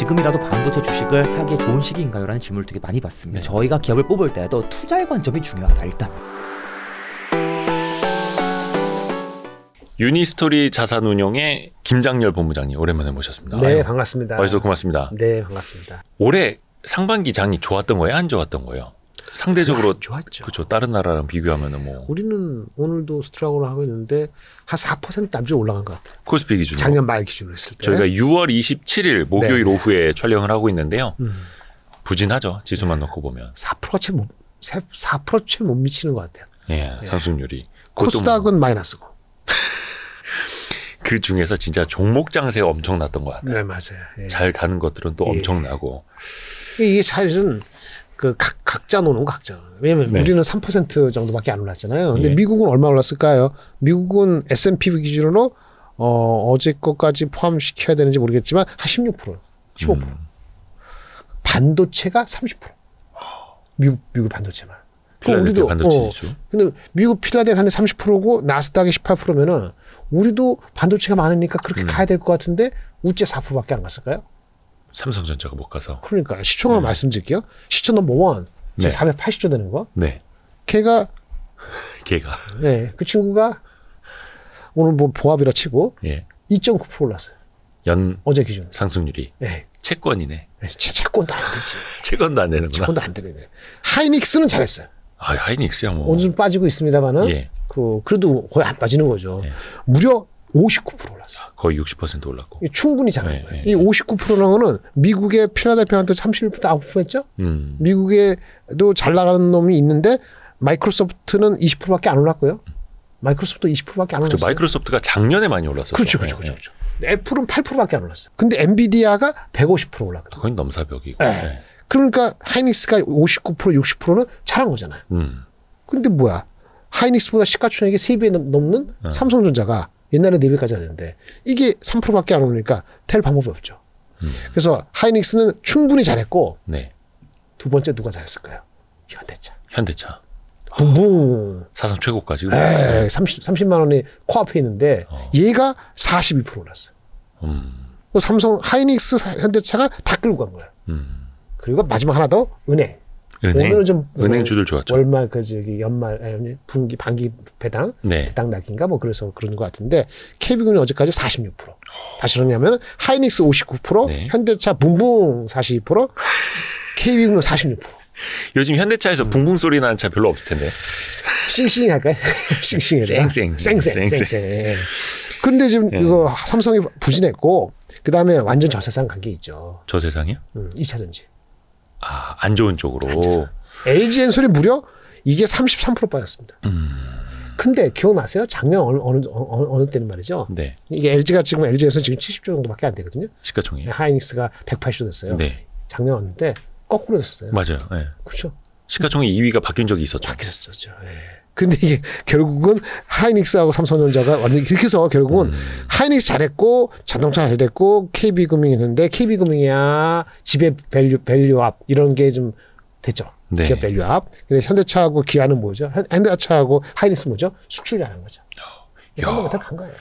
지금이라도 반도체 주식을 사기에 좋은 시기인가요? 라는 질문을 되게 많이 받습니다. 네. 저희가 기업을 뽑을 때도 투자의 관점이 중요하다 일단. 유니스토리 자산운용의 김장열 본부장님 오랜만에 모셨습니다. 네 아유, 반갑습니다. 와서 고맙습니다. 네 반갑습니다. 올해 상반기 장이 좋았던 거예요? 안 좋았던 거예요? 상대적으로 아, 좋았죠. 그렇죠. 다른 나라랑 비교하면은 뭐 우리는 오늘도 스트라고를 하고 있는데 한 4% 남짓 올라간 것 같아요. 코스피 기준으로 작년 말 기준으로 했을 때 저희가 6월 27일 목요일 네 오후에 촬영을 하고 있는데요. 음. 부진하죠. 지수만 네. 놓고 보면 4%채 못, 4%채 못 미치는 것 같아요. 예, 예. 네. 상승률이 코스닥은 뭐. 마이너스고 그 중에서 진짜 종목 장세가 엄청났던 것 같아요. 네, 맞아요. 예. 잘 가는 것들은 또 예. 엄청나고 이게 사실은 그 각, 각자 노는 거 각자. 왜냐면 네. 우리는 3% 정도밖에 안 올랐잖아요. 근데 예. 미국은 얼마 올랐을까요? 미국은 S&P 기준으로 어, 어제 것까지 포함시켜야 되는지 모르겠지만 한 16%, 15%. 음. 반도체가 30%. 미국 미국 반도체만. 그럼 그러니까 우리도 반도체 어, 근데 미국 필라델피아는 30%고 나스닥이 18%면은 우리도 반도체가 많으니까 그렇게 음. 가야 될 것 같은데 우째 4%밖에 안 갔을까요? 삼성전자가 못 가서. 그러니까 시총을 네. 말씀드릴게요. 시총 넘버 원. 네. 480조 되는 거. 네. 걔가 걔가. 네. 그 친구가 오늘 뭐 보합이라 치고 예. 2.9% 올랐어요. 연 어제 기준 상승률이. 네. 채권이네. 네, 채, 채권도 안 되지. 채권도 안 되는구나. 채권도 안 되네. 하이닉스는 잘했어요. 아, 하이닉스야 뭐. 오늘 좀 빠지고 있습니다만은 예. 그 그래도 거의 안 빠지는 거죠. 예. 무려 59% 올랐어요. 거의 60% 올랐고. 충분히 잘한 네, 거예요. 네, 이 59%라는 거는 미국의 필라델피아한테31% 아웃했죠? 음. 미국에도 잘 나가는 놈이 있는데 마이크로소프트는 20%밖에 안 올랐고요. 마이크로소프트 20%밖에 안 그렇죠. 올랐어요. 마이크로소프트가 작년에 많이 올랐어죠 그렇죠, 그렇죠, 그렇죠. 그렇죠. 애플은 8%밖에 안 올랐어요. 근데 엔비디아가 150% 올랐거든요. 거 넘사벽이고. 네. 네. 그러니까 하이닉스가 59% 60%는 잘한 거잖아요. 음. 근데 뭐야? 하이닉스보다 시가총액이 3배 넘는 삼성전자가 옛날에 4배까지 하는데 이게 3%밖에 안오니까텔 방법이 없죠. 음. 그래서 하이닉스는 충분히 잘했고 네. 두 번째 누가 잘했을까요? 현대차. 현대차. 붕붕. 사상 최고까지. 에 30, 30만 원이 코앞에 있는데 어. 얘가 42% 올랐어요. 음. 삼성 하이닉스 현대차가 다 끌고 간 거예요. 음. 그리고 마지막 하나 더 은행. 은행, 오늘좀 은행주들 좋았죠. 월말 그 저기 연말 분기 반기 배당 네. 배당 낙인가 뭐 그래서 그런 것 같은데 KB금이 어제까지 46%. 다시 그러냐면 하이닉스 59%, 네. 현대차 붕붕 42%, KB금은 46%. 요즘 현대차에서 음. 붕붕 소리 나는 차 별로 없을 텐데. 싱싱 할까요? 싱싱해. 쌩쌩. 쌩쌩. 쌩쌩. 예. 근데 지금 음. 이거 삼성이 부진했고, 그 다음에 완전 저세상 간게 있죠. 저세상이요? 음, 2차 전지. 아, 안 좋은 쪽으로. LG엔 솔이 무려 이게 33% 빠졌습니다. 음. 근데 기억나세요? 작년 어느, 어느, 어느, 어느 때는 말이죠. 네. 이게 LG가 지금 LG에서 지금 70조 정도밖에 안 되거든요. 시가총액. 네, 하이닉스가 180조 됐어요. 네. 작년 어느 때 거꾸로 됐어요. 맞아요. 네. 그렇죠. 시가총액 2위가 바뀐 적이 있었죠. 바뀌었었죠. 네. 근데 이게 결국은 하이닉스하고 삼성전자가 완전히 이렇게 해서 결국은 음. 하이닉스 잘했고 자동차 잘 됐고 KB금융 이 했는데 KB금융이야 집의 밸류 밸류업 이런 게 좀 됐죠. 네. 기업 밸류업. 근데 현대차하고 기아는 뭐죠? 현대차하고 하이닉스 뭐죠? 숙출이라는 거죠. 이런 것들 어간 거예요.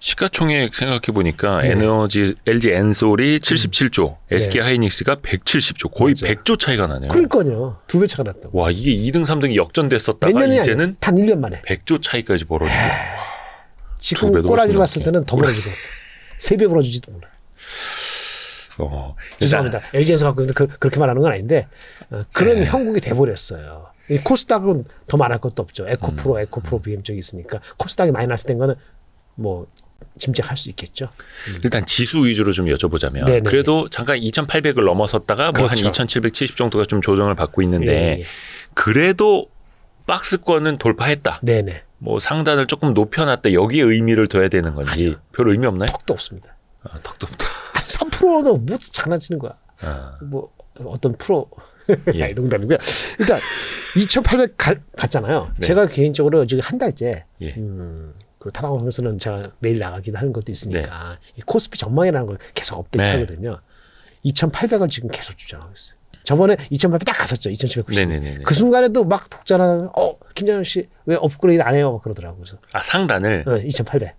시가총액 생각해 보니까 네. 에너지 LG 엔솔이 77조, 음. SK 네. 하이닉스가 170조, 거의 맞아. 100조 차이가 나네요. 그러니까요. 두배 차가 났다. 와, 이게 2등, 3등이 역전됐었다가 이제는 단 1년 만에 100조 차이까지 벌어지고. 에이. 지금 꼬라지를 봤을 때는 더 벌어지고. 세배 벌어지지도 몰라. 어, 죄송합니다. LG에서 갖고 있는데 그, 렇게 말하는 건 아닌데 어, 그런 네. 형국이 돼버렸어요. 이 코스닥은 더 말할 것도 없죠. 에코프로, 음. 에코프로 비엠 쪽이 있으니까 코스닥이 많이 났을 땐 거는 뭐 짐작할 수 있겠죠. 음. 일단 지수 위주로 좀 여쭤보자면 네네. 그래도 잠깐 2,800을 넘어섰다가 뭐 그렇죠. 뭐한 2,770 정도가 좀 조정을 받고 있는데 네 그래도 박스권은 돌파했다. 네네. 뭐 상단을 조금 높여놨다. 여기에 의미를 둬야 되는 건지 아니요. 별 의미 없나요? 턱도 없습니다. 아, 턱도 없다. 3%도 뭐 장난치는 거야. 아. 뭐 어떤 프로 예. 농담이고요. 일단 2,800 갔잖아요. 네. 제가 개인적으로 지금 한 달째 예. 음, 그 타방하면서는 제가 매일 나가기도 하는 것도 있으니까 네. 코스피 전망이라는 걸 계속 업데이트 네. 하거든요. 2,800을 지금 계속 주장하고 있어요. 저번에 2,800 딱 갔었죠. 2,790. 그 순간에도 막 독자는 어 김장현 씨왜 업그레이드 안 해요? 막 그러더라고요. 그래서. 아 상단을 네, 2,800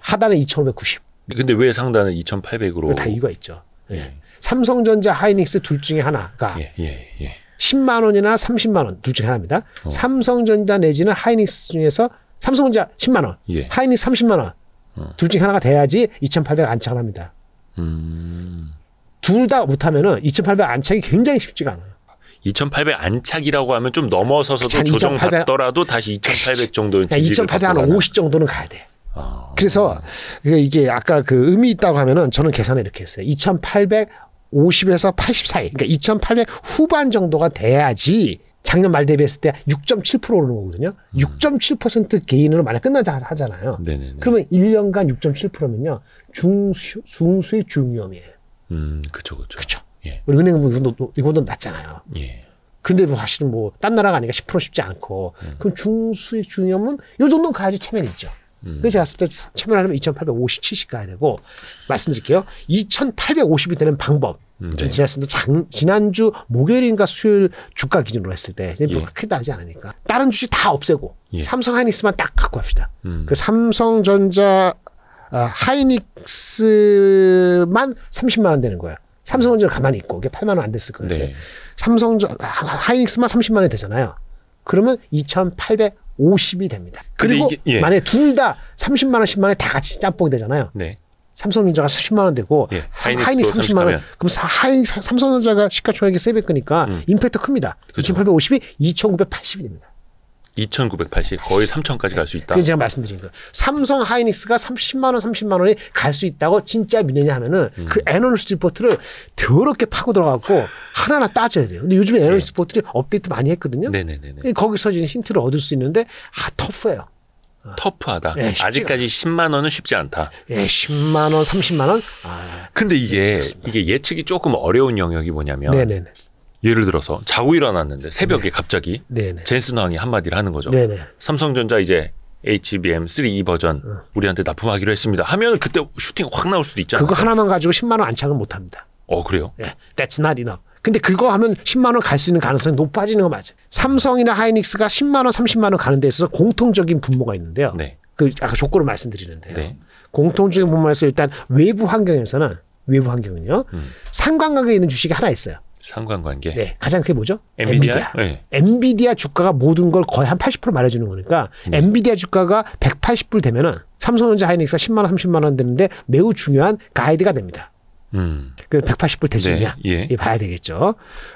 하단에 2,590. 근데 왜 상단을 2,800으로? 그 다 이유가 있죠. 예. 예. 삼성전자, 하이닉스 둘 중에 하나가 예, 예, 예. 10만 원이나 30만 원 둘 중에 하나입니다. 어. 삼성전자 내지는 하이닉스 중에서 삼성전자 10만 원, 예. 하이닉 30만 원. 어. 둘중 하나가 돼야지 2,800 안착을 합니다. 음. 둘 다 못하면은 2,800 안착이 굉장히 쉽지가 않아요. 2,800 안착이라고 하면 좀 넘어서서도 조정받더라도 다시 2,800 정도는 2,850 그러니까 정도는 가야 돼. 아. 그래서 그 이게 아까 그 의미 있다고 하면은 저는 계산을 이렇게 했어요. 2,850에서 80 사이, 그러니까 2,800 후반 정도가 돼야지 작년 말 대비했을 때 6.7% 오르는 거거든요. 6.7% 개인으로 만약 끝나자 하잖아요. 네네네. 그러면 1년간 6.7%면요. 중수, 중수의 중위험이에요. 음, 그쵸, 그쵸. 그쵸. 예. 우리 은행은 이것도, 이 낮잖아요. 예. 근데 뭐 사실은 뭐, 딴 나라가 아니니까 10% 쉽지 않고. 음. 그럼 중수의 중위험은 요 정도는 가야지 체면이 있죠. 음. 그래서 제가 봤을 때 체면하려면 2,857씩 가야 되고, 말씀드릴게요. 2,850이 되는 방법. 음, 네. 지났습니다. 장, 지난주 목요일인가 수요일 주가 기준으로 했을 때 뭐 예. 크게 다르지 않으니까 다른 주식 다 없애고 예. 삼성 하이닉스만 딱 갖고 합시다. 음. 그 삼성전자 아, 하이닉스만 30만 원 되는 거예요. 삼성전자 가만히 있고 이게 8만 원 안 됐을 거예요. 네. 삼성전 아, 하이닉스만 30만 원 되잖아요. 그러면 2,850이 됩니다. 그리고 이게, 예. 만약에 둘 다 30만 원, 10만 원다 에 같이 짬뽕이 되잖아요. 네. 삼성전자가 10만 원 되고 예, 하이닉 30만 원. 하면. 그럼 하이 삼성전자가 시가총액이 세배 끄니까 음. 임팩트 큽니다. 그렇죠. 2,850이 2,980이 됩니다. 2,980 거의 3,000까지 갈 수 있다. 그 제가 말씀드린 거. 삼성 하이닉스가 30만 원, 30만 원이 갈 수 있다고 진짜 믿느냐 하면은 음. 그 애널리스트 리포트를 더럽게 파고 들어가고 하나하나 따져야 돼요. 근데 요즘에 예. 애널리스트 네. 리포트를 업데이트 많이 했거든요. 네네네. 네, 네, 네. 거기서 이제 힌트를 얻을 수 있는데 아 터프해요. 터프하다. 예, 아직까지 10만 원은 쉽지 않다. 예, 10만 원, 30만 원. 아, 근데 이게 그렇습니다. 이게 예측이 조금 어려운 영역이 뭐냐면 네네네. 네, 네. 예를 들어서 자고 일어났는데 새벽에 네. 갑자기 네네. 젠슨 네. 왕이 한마디를 하는 거죠. 네네. 삼성전자 이제 HBM 3E 버전 응. 어. 우리한테 납품하기로 했습니다. 하면 그때 슈팅 확 나올 수도 있잖아요. 그거 하나만 가지고 10만 원 안착은 못 합니다. 어 그래요? 예, That's not enough. 근데 그거 하면 10만 원 갈 수 있는 가능성이 높아지는 거 맞아요. 삼성이나 하이닉스가 10만 원, 30만 원 가는 데 있어서 공통적인 분모가 있는데요. 네. 그 아까 조건을 말씀드리는데요. 네. 공통적인 분모에서 일단 외부 환경에서는 외부 환경은요. 음. 상관관계에 있는 주식이 하나 있어요. 상관관계. 네, 가장 크게 뭐죠? 엔비디아. 엔비디아, 네. 엔비디아 주가가 모든 걸 거의 한 80% 말해주는 거니까 음. 엔비디아 주가가 180불 되면은 삼성전자 하이닉스가 10만 원, 30만 원 되는데 매우 중요한 가이드가 됩니다. 음. 그 180불 대수냐 네. 예. 봐야 되겠죠.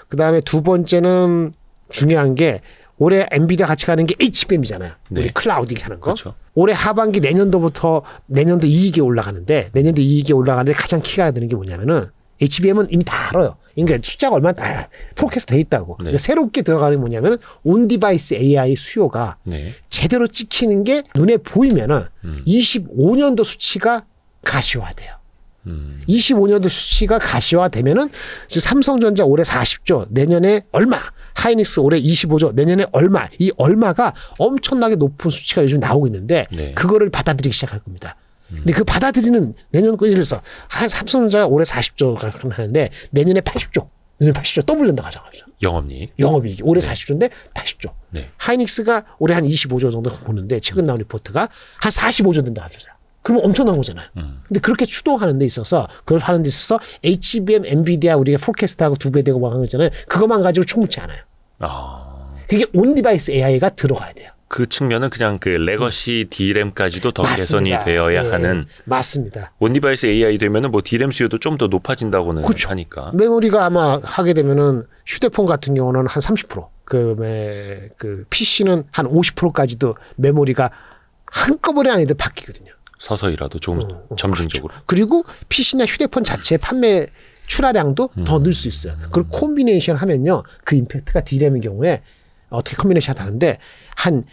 그 다음에 두 번째는 중요한 게 올해 엔비디아 같이 가는 게 HBM이잖아요. 네. 우리 클라우딩 하는 거. 그렇죠. 올해 하반기 내년도부터 내년도 이익이 올라가는데 내년도 이익이 올라가는데 가장 키가 되는 게 뭐냐면은 HBM은 이미 다 알아요. 그러니까 숫자가 얼마나 다 포켓 돼 있다고. 네. 그러니까 새롭게 들어가는 게 뭐냐면 은온 디바이스 AI 수요가 네. 제대로 찍히는 게 눈에 보이면은 음. 25년도 수치가 가시화돼요. 음. 25년도 수치가 가시화되면은 삼성전자 올해 40조, 내년에 얼마, 하이닉스 올해 25조, 내년에 얼마, 이 얼마가 엄청나게 높은 수치가 요즘 나오고 있는데 네. 그거를 받아들이기 시작할 겁니다. 근데 그 받아들이는 내년 꺼를 들어서 한 삼성전자가 올해 40조 가 하는데 내년에 80조, 내년 80조 또불린다고 하잖아요. 영업이익. 영업이 올해 네. 40조인데 80조. 네. 하이닉스가 올해 한 25조 정도 보는데 최근 나온 리포트가 한 45조 된다 고 하더라. 그럼 엄청난 거잖아요. 음. 근데 그렇게 추동하는 데 있어서 그걸 하는 데 있어서 HBM, 엔비디아 우리가 포캐스트하고 두 배 되고 막 하는 거잖아요. 그것만 가지고 충분치 않아요. 아. 그게 온 디바이스 AI가 들어가야 돼요. 그 측면은 그냥 그 레거시 음. D램까지도 더 맞습니다. 개선이 되어야 네, 하는 예. 맞습니다. 온디바이스 AI 되면은 뭐 D램 수요도 좀 더 높아진다고는 그렇죠. 하니까 메모리가 아마 하게 되면은 휴대폰 같은 경우는 한30% 그그 그 PC는 그 한 50%까지도 메모리가 한꺼번에 아니도 바뀌거든요. 서서히라도 조금 어, 어, 그렇죠. 점진적으로. 그렇죠. 그리고 PC나 휴대폰 자체 판매 출하량도 음. 더늘 수 있어요. 그리고 콤비네이션 하면요. 그 임팩트가 D램의 경우에 어떻게 콤비네이션 하는데 한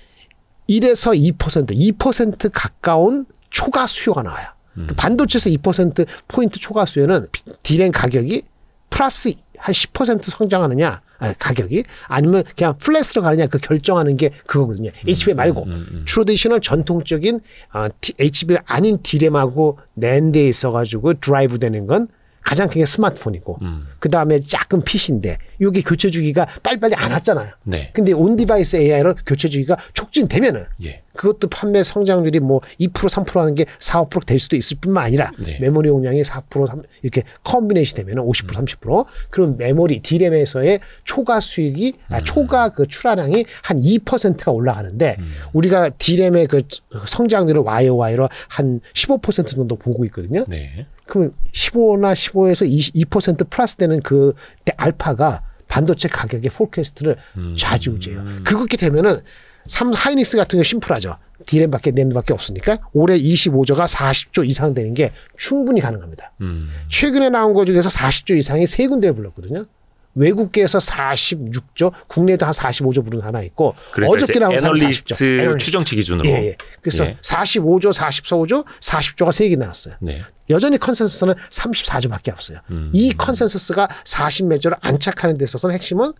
1에서 2%, 2% 가까운 초과 수요가 나와요. 음. 그 반도체에서 2% 포인트 초과 수요는 D램 가격이 플러스 한 10% 성장하느냐 아, 가격이 아니면 그냥 플랫으로 가느냐 그 결정하는 게 그거거든요. 음, HBL 말고 음, 음, 트로디셔널 음. 전통적인 아, 어, HBL 아닌 디램하고 낸 데 있어가지고 드라이브 되는 건 가장 크게 스마트폰이고 음. 그 다음에 작은 핏인데 이게 교체 주기가 빨리빨리 안 왔잖아요. 네. 근데 온 디바이스 AI로 교체 주기가 촉진되면은 예. 그것도 판매 성장률이 뭐 2% 3% 하는 게 4, 5%될 수도 있을 뿐만 아니라 네. 메모리 용량이 4% 3, 이렇게 컨비네이션 되면은 50% 음. 30% 그런 메모리 디램에서의 초과 수익이 아, 음. 아, 초과 그 출하량이 한 2%가 올라가는데 음. 우리가 디램의 그 성장률을 YOY로 한 15% 정도 보고 있거든요. 네. 그럼 15나 15에서 20, 2% 플러스 되는 되는 그 알파가 반도체 가격의 포캐스트를 음. 좌지우지해요. 음. 그렇게 되면은 삼 하이닉스 같은 게 심플하죠. 디램밖에 낸드밖에 없으니까 올해 25조가 40조 이상 되는 게 충분히 가능합니다. 음. 최근에 나온 거 중에서 40조 이상이 세 군데를 불렀거든요. 외국계에서 46조, 국내도 한 45조 부른 하나 있고 그러니까 어저께 나온 애널리스트 추정치 기준으로. 예, 예. 그래서 예. 45조, 44조, 40조가 세개 나왔어요. 네. 여전히 컨센서스는 34조밖에 없어요. 음. 이 컨센서스가 4 0매 조를 안착하는 데 있어서는 핵심은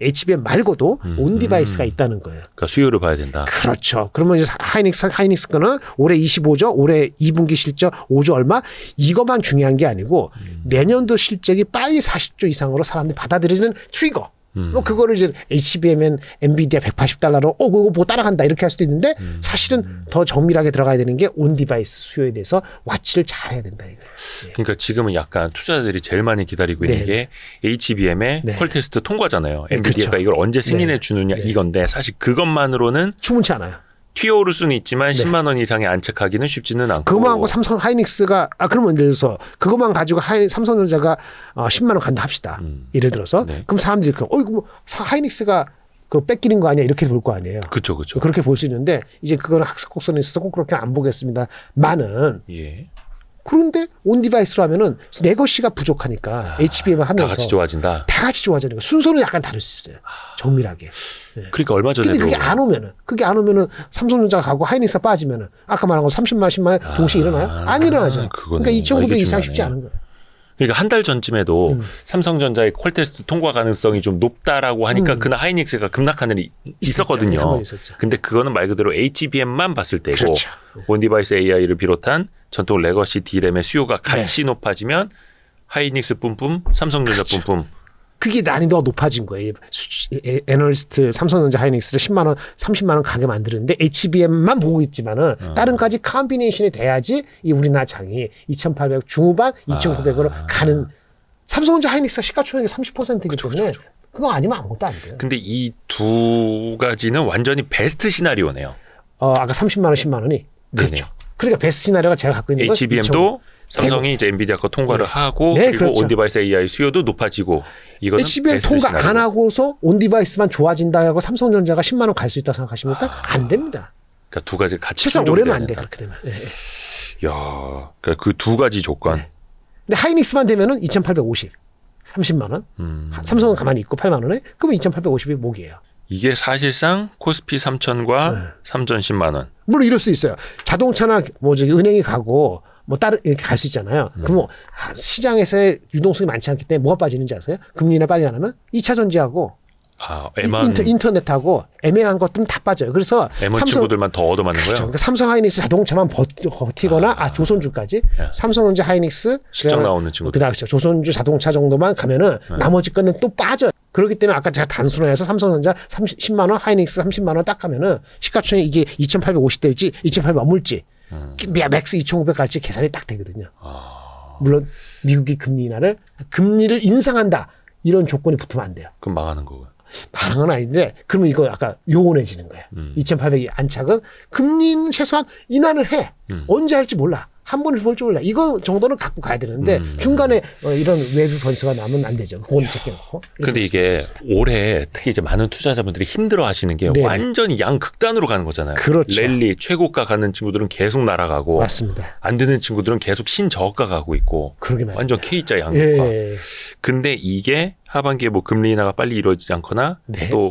HBM 말고도 음, 온 음. 디바이스가 있다는 거예요. 그러니까 수요를 봐야 된다. 그렇죠. 그러면 이제 하이닉스 하이닉스 거는 올해 25조, 올해 2분기 실적 5조 얼마 이것만 중요한 게 아니고 음. 내년도 실적이 빨리 40조 이상으로 사람들이 받아들이는 트리거. 음. 뭐 그거를 이제 HBM엔 엔비디아 180달러로 어 그거 뭐 따라간다 이렇게 할 수도 있는데 음. 사실은 더 정밀하게 들어가야 되는 게 온 디바이스 수요에 대해서 와치를 잘 해야 된다 이거. 예. 그러니까 지금은 약간 투자자들이 제일 많이 기다리고 있는 네네. 게 HBM의 네. 퀄 테스트 통과잖아요. 네, 그렇죠. 엔비디아가 그렇죠. 이걸 언제 승인해 네. 주느냐 네. 이건데 사실 그것만으로는 충분치 않아요. 튀어오를 수는 있지만 네. 10만 원 이상에 안착하기는 쉽지는 않고. 그거만하고 삼성 하이닉스가 아 그러면 예를 들어서 그것만 가지고 하이, 삼성전자가 어, 10만 원 간다 합시다. 음. 예를 들어서 네. 그럼 사람들이 그럼 어이구 뭐, 하이닉스가 그 뺏기는 거 아니야 이렇게 볼 거 아니에요. 그렇죠, 그렇죠. 그렇게 볼 수 있는데 이제 그걸 학습 곡선에 있어서 꼭 그렇게 안 보겠습니다. 많은 예. 그런데 온 디바이스로 하면은 레거시가 부족하니까 아, HBM 하면서 다 같이 좋아진다. 다 같이 좋아지는 거. 순서는 약간 다를 수 있어요. 아. 정밀하게. 네. 그러니까 얼마 전에 근데 그게 안 오면은 그게 안 오면은 삼성전자 가고 하이닉스 빠지면은 아까 말한 거 30만 10만 동시에 아, 일어나요? 안 일어나죠. 그러니까 아, 그러니까 2900 이상 쉽지 않은 거예요. 그러니까 한 달 전쯤에도 음. 삼성전자의 콜 테스트 통과 가능성이 좀 높다라고 하니까 음. 그날 하이닉스가 급락하는 일이 있었거든요. 있었죠. 근데 그거는 말 그대로 HBM만 봤을 때고 그렇죠. 온디바이스 AI를 비롯한 전통 레거시 D램의 수요가 같이 네. 높아지면 하이닉스 뿜뿜, 삼성전자 그렇죠. 뿜뿜 그게 난이도가 높아진 거예요. 수 에, 애널리스트 삼성전자 하이닉스를 10만 원, 30만 원 가게 만드는데 HBM만 보고 있지만은 어. 다른 까지 컨비네이션이 돼야지 이 우리나라 장이 2,800 중후반, 2,900으로 아. 가는 삼성전자 하이닉스가 시가총액의 30%이기 때문에 그거 아니면 아무것도 안 돼요. 근데 이 두 가지는 완전히 베스트 시나리오네요. 어, 아까 30만 원, 10만 원이 그렇죠. 네네. 그러니까 베스트 시나리오가 제가 갖고 있는 HBM도 2,000, 삼성이 이제 엔비디아 거 통과를 네. 하고 네, 그리고 그렇죠. 온디바이스 AI 수요도 높아지고 이거는 근데 시 통과 시나리오. 안 하고서 온디바이스만 좋아진다 하고 삼성전자가 10만 원 갈 수 있다 생각하십니까? 아... 안 됩니다. 그러니까 두 가지 같이 최소 오래면 안 돼. 그렇게 되면. 네. 야, 그러니까 그 두 가지 조건. 네. 근데 하이닉스만 되면은 2,850, 30만 원. 음... 삼성은 가만히 있고 8만 원에 그러면 2,850이 목이에요. 이게 사실상 코스피 3천과 네. 3천 10만 원. 물론 이럴 수 있어요. 자동차나 뭐 저기 은행이 가고 뭐 다른 이렇게 갈 수 있잖아요. 네. 그럼 뭐 시장에서의 유동성이 많지 않기 때문에 뭐가 빠지는지 아세요? 금리나 빨리 안 하면 2차 전지하고 아, 애만... 인터, 넷하고 애매한 것들은 다 빠져요. 그래서 삼성 들만더 얻어맞는 그렇죠. 거예요. 그러니까 삼성 하이닉스 자동차만 버, 버티거나 아, 아 조선주까지 예. 삼성전자 하이닉스 실적 나오는 친구 그다음 그렇죠. 조선주 자동차 정도만 가면은 예. 나머지 거는 또 빠져. 그렇기 때문에 아까 제가 단순화해서 삼성전자 30, 만 원, 하이닉스 30만 원 딱 가면은 시가총액 이게 2,850대일지 2,800 맞물지 음. 맥스 2,500까지 계산이 딱 되거든요. 아. 물론 미국이 금리 인하를 금리를 인상한다 이런 조건이 붙으면 안 돼요. 그럼 망하는 거고요. 망한 건 아닌데 그러면 이거 아까 요원해지는 거예요. 음. 2,800이 안착은 금리는 최소한 인하를 해 음. 언제 할지 몰라. 한 번에 볼 줄 몰라. 이거 정도는 갖고 가야 되는데 음. 네. 중간에 어, 이런 외부 변수가 나면 안 되죠. 그건 제껴놓고. 근데 이게 올해 특히 이제 많은 투자자분들이 힘들어하시는 게네 완전히 양 극단으로 가는 거잖아요. 그렇죠. 랠리 최고가 가는 친구들은 계속 날아가고 맞습니다. 안 되는 친구들은 계속 신저가 가고 있고 완전 K자 양극화. 예. 근데 이게 하반기에 뭐 금리 인하가 빨리 이루어지지 않거나 네. 또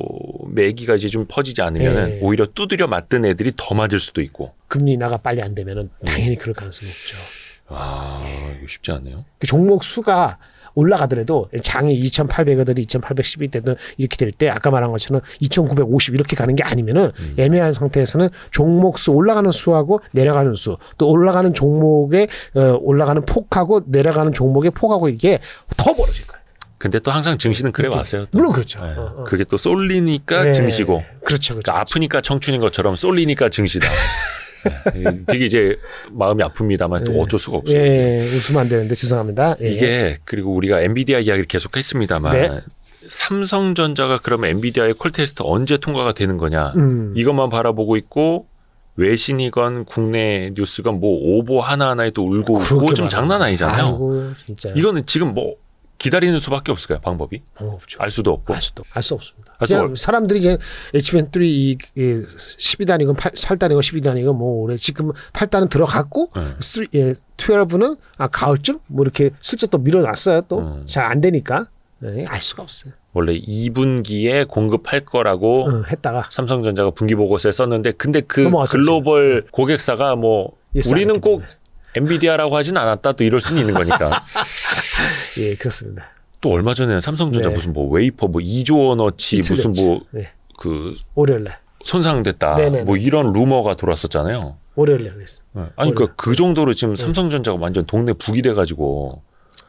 매기가 이제 좀 퍼지지 않으면 네. 오히려 두드려 맞던 애들이 더 맞을 수도 있고. 금리 인하가 빨리 안 되면은 네. 당연히 그럴 가능성이 높죠 아, 이거 쉽지 않네요. 그 종목 수가 올라가더라도 장이 2,800이든 2,812되든 이렇게 될 때 아까 말한 것처럼 2,950 이렇게 가는 게 아니면은 음. 애매한 상태에서는 종목 수 올라가는 수하고 내려가는 수 또 올라가는 종목의 어, 올라가는 폭하고 내려가는 종목의 폭하고 이게 더 벌어질 거예요. 근데 또 항상 증시는 그래 왔어요. 또. 물론 그렇죠. 네. 어, 어. 그게 또 쏠리니까 네. 증시고. 그렇죠, 그렇죠, 그러니까 그렇죠. 아프니까 청춘인 것처럼 쏠리니까 증시다. 네. 되게 이제 마음이 아픕니다만 또 네. 어쩔 수가 없어요. 예, 예. 네. 웃으면 안 되는데 죄송합니다. 예. 이게 그리고 우리가 엔비디아 이야기를 계속 했습니다만 네. 삼성전자가 그러면 엔비디아의 콜 테스트 언제 통과가 되는 거냐 음. 이것만 바라보고 있고 외신이건 국내 뉴스건 뭐 오보 하나하나에 또 울고 울고 좀 장난 아니잖아요. 아이고, 이거는 지금 뭐 기다리는 수밖에 없을까요? 방법이? 방법 없죠. 알 수도 없고. 알 수도. 알수 없습니다. 알수 사람들이 그냥 HBN3 이, 이 12단이건 8, 8단이건 12단이건 뭐 올해 지금 8단은 들어갔고 네. 3, 예, 12는 아 가을쯤 뭐 이렇게 슬쩍 또 밀어놨어요. 또 잘안 음. 되니까 네, 알 수가 없어요. 원래 2분기에 공급할 거라고 응, 어, 했다가 삼성전자가 분기 보고서에 썼는데 근데 그 글로벌 고객사가 뭐 예, 우리는 꼭 때문에. 엔비디아라고 하진 않았다 또 이럴 수는 있는 거니까. 예, 그렇습니다. 또 얼마 전에 삼성전자 네. 무슨 뭐 웨이퍼 뭐 2조 원어치 무슨 뭐그 네. 그 월요일날 손상됐다 네네네. 네, 뭐 네. 이런 루머가 돌았었잖아요. 월요일날 그랬어. 네. 아니 그러니까 그 정도로 지금 네. 삼성전자가 완전 동네 북이 돼가지고.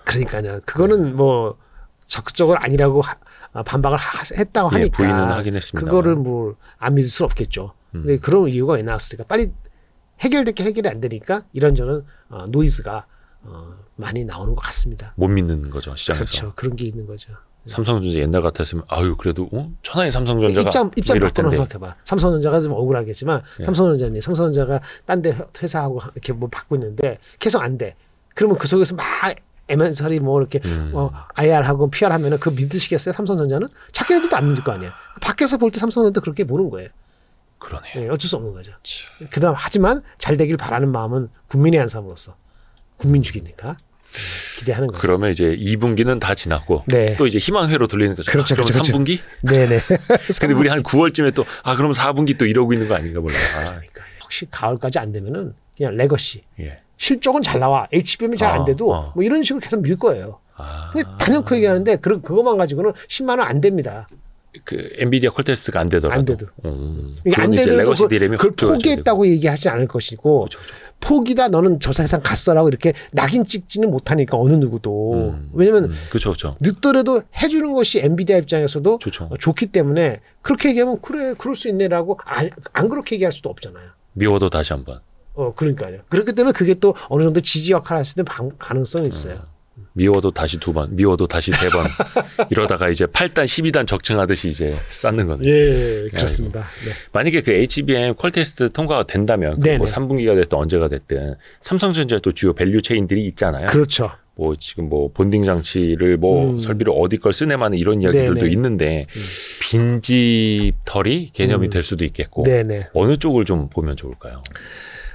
그러니까요. 그거는 뭐 적극적으로 아니라고 하, 아, 반박을 하, 했다고 예, 하니까 예, 부인은 하긴 했습니다. 그거를 뭐 안 믿을 수는 없겠죠. 음. 근데 그런 이유가 왜 나왔을까? 빨리 해결될 게 해결이 안 되니까 이런저런 어, 노이즈가 어, 많이 나오는 것 같습니다. 못 믿는 거죠 시장에서. 그렇죠. 그런 게 있는 거죠. 네. 삼성전자 옛날 같았으면 아유 그래도 어? 천하의 삼성전자가 입장 뭐 입장 바꾸는 생각해봐. 삼성전자가 좀 억울하겠지만 예. 삼성전자니 삼성전자가 딴 데 회사하고 이렇게 뭐 바꾸는데 계속 안 돼. 그러면 그 속에서 막 에멘설이 뭐 이렇게 음. 어, IR하고 PR 하면은 그 믿으시겠어요? 삼성전자는? 찾기라들도안 믿을 거 아니야. 밖에서 볼 때 삼성전자 그렇게 보는 거예요. 그러네. 예, 어쩔 수 없는 거죠. 그다음 하지만 잘 되길 바라는 마음은 국민의 한 사람으로서 국민주의니까 기대하는 거죠. 그러면 이제 2분기는 다 지났고 네. 또 이제 희망회로 돌리는 거죠. 그렇죠. 아, 그럼 그렇죠, 3분기? 그렇죠. 네네. 죠 네네. 근데 우리 한 9월쯤에 또 아 그럼 4분기 또 이러고 있는 거 아닌가 몰라. 아. 그러니까 혹시 가을까지 안 되면은 그냥 레거시. 예. 실적은 잘 나와. HBM이 잘안 아, 돼도 아. 뭐 이런 식으로 계속 밀 거예요. 아. 근데 단연코 얘기하는데 그런 그것만 가지고는 10만 원 안 됩니다. 그 엔비디아 콜테스트가 안 되더라도 안 돼도 음. 그러니까 안 되더라도 그걸, 그걸 포기했다고 얘기하지 않을 것이고 그렇그렇 포기다 너는 저 세상 갔어라고 이렇게 낙인 찍지는 못하니까 어느 누구도 음, 왜냐면 음, 그렇죠, 그렇죠. 늦더라도 해주는 것이 엔비디아 입장에서도 좋죠. 어, 좋기 때문에 그렇게 얘기하면 그래 그럴 수 있네라고 안, 안 그렇게 얘기할 수도 없잖아요 미워도 다시 한번 어 그러니까요 그렇기 때문에 그게 또 어느 정도 지지 역할을 할 수 있는 가능성이 있어요. 음. 미워도 다시 두 번, 미워도 다시 세 번. 이러다가 이제 8단, 12단 적층하듯이 이제 쌓는 거네요. 예, 네, 그렇습니다. 네. 만약에 그 HBM 퀄 테스트 통과가 된다면, 그뭐 3분기가 됐든 언제가 됐든, 삼성전자에 또 주요 밸류 체인들이 있잖아요. 그렇죠. 뭐 지금 뭐 본딩 장치를 뭐 음. 설비를 어디 걸 쓰네마는 이런 이야기들도 네네. 있는데 음. 빈집털이 개념이 음. 될 수도 있겠고 네네. 어느 쪽을 좀 보면 좋을까요?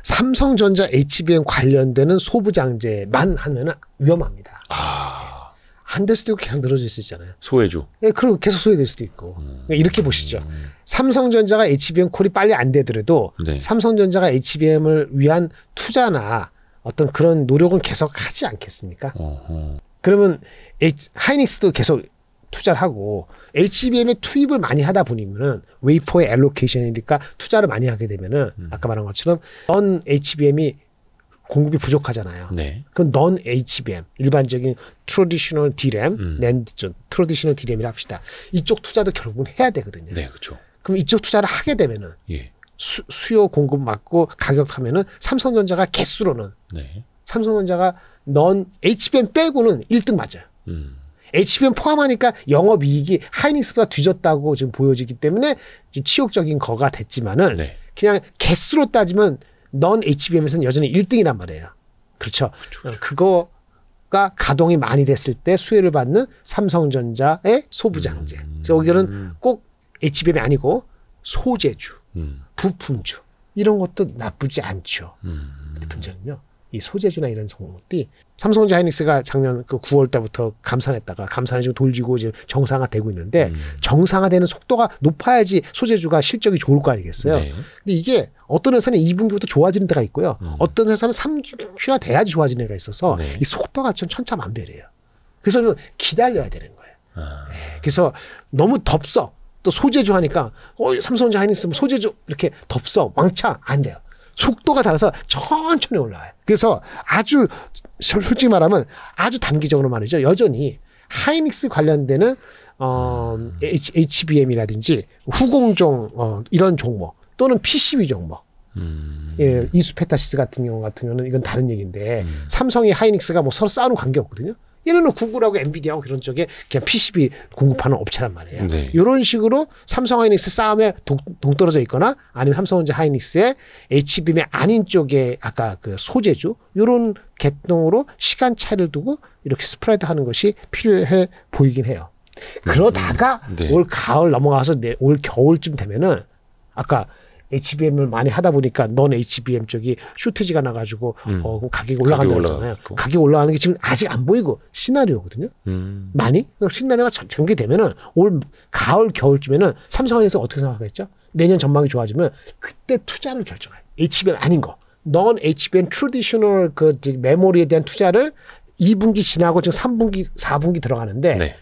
삼성전자 HBM 관련되는 소부장제만 하면은 위험합니다. 아. 안될 수도 있고 계속 늘어질 수 있잖아요. 소외주. 예, 그리고 계속 소외될 수도 있고. 음. 그러니까 이렇게 보시죠. 음. 삼성전자가 HBM 콜이 빨리 안 되더라도 네. 삼성전자가 HBM을 위한 투자나 어떤 그런 노력은 계속 하지 않겠습니까? 어허. 그러면 하이닉스도 계속 투자를 하고 HBM에 투입을 많이 하다 보니면은 웨이퍼의 엘로케이션이니까 투자를 많이 하게 되면은 음. 아까 말한 것처럼 넌 HBM이 공급이 부족하잖아요. 네. 그럼 넌 HBM 일반적인 트로디셔널 DRAM, 낸드 존 트로디셔널 DRAM이라 합시다. 이쪽 투자도 결국은 해야 되거든요. 네, 그렇죠. 그럼 이쪽 투자를 하게 되면은 예. 수, 수요 공급 맞고 가격 타면은 삼성전자가 개수로는 네. 삼성전자가 넌 HBM 빼고는 1등 맞아요. 음. HBM 포함하니까 영업 이익이 하이닉스가 뒤졌다고 지금 보여지기 때문에 치욕적인 거가 됐지만은 네. 그냥 개수로 따지면 넌 HBM에서는 여전히 1등이란 말이에요. 그렇죠? 그렇죠. 그렇죠. 그거가 가동이 많이 됐을 때 수혜를 받는 삼성전자의 소부장제. 음. 여기는 꼭 HBM이 아니고 소재주, 음. 부품주 이런 것도 나쁘지 않죠. 음. 근데 문제는요. 이 소재주나 이런 종목들이 삼성전자 하이닉스가 작년 그 9월 때부터 감산했다가 감산이 지금 돌지고 지금 정상화되고 있는데 음. 정상화되는 속도가 높아야지 소재주가 실적이 좋을 거 아니겠어요. 네. 근데 이게 어떤 회사는 2분기부터 좋아지는 데가 있고요. 음. 어떤 회사는 3분기나 돼야지 좋아지는 데가 있어서 네. 이 속도가 좀 천차만별이에요. 그래서 좀 기다려야 되는 거예요. 아. 네. 그래서 너무 덥석 또 소재주 하니까 어 삼성전자 하이닉스 뭐 소재주 이렇게 덥석 왕창 안 돼요. 속도가 달라서 천천히 올라와요. 그래서 아주 솔직히 말하면 아주 단기적으로 말이죠. 여전히 하이닉스 관련되는 어, HBM이라든지 후공종 어, 이런 종목 또는 PCB 종목 음. 예, 이수페타시스 같은 경우 같은 경우는 이건 다른 얘기인데 음. 삼성이 하이닉스가 뭐 서로 싸우는 관계 없거든요. 얘네는 구글하고 엔비디아하고 그런 쪽에 그냥 PCB 공급하는 업체란 말이에요. 네. 이런 식으로 삼성 하이닉스 싸움에 동, 떨어져 있거나 아니면 삼성전자 하이닉스의 HBM의 아닌 쪽에 아까 그 소재주 이런 개똥으로 시간 차를 두고 이렇게 스프레드 하는 것이 필요해 보이긴 해요. 음, 음. 그러다가 네. 올 가을 넘어가서 올 겨울쯤 되면은 아까 HBM을 많이 하다 보니까 넌 HBM 쪽이 쇼트지가 나가지고 음. 어 그 가격이 올라간다 그러잖아요. 가격이 올라가는 게 지금 아직 안 보이고 시나리오거든요. 음. 많이 시나리오가 전개되면은 올 가을 겨울쯤에는 삼성 안에서 어떻게 생각하겠죠? 내년 전망이 좋아지면 그때 투자를 결정할 HBM 아닌 거. 넌 HBM 트디셔널 그 메모리에 대한 투자를 2분기 지나고 지금 3분기, 4분기 들어가는데 네.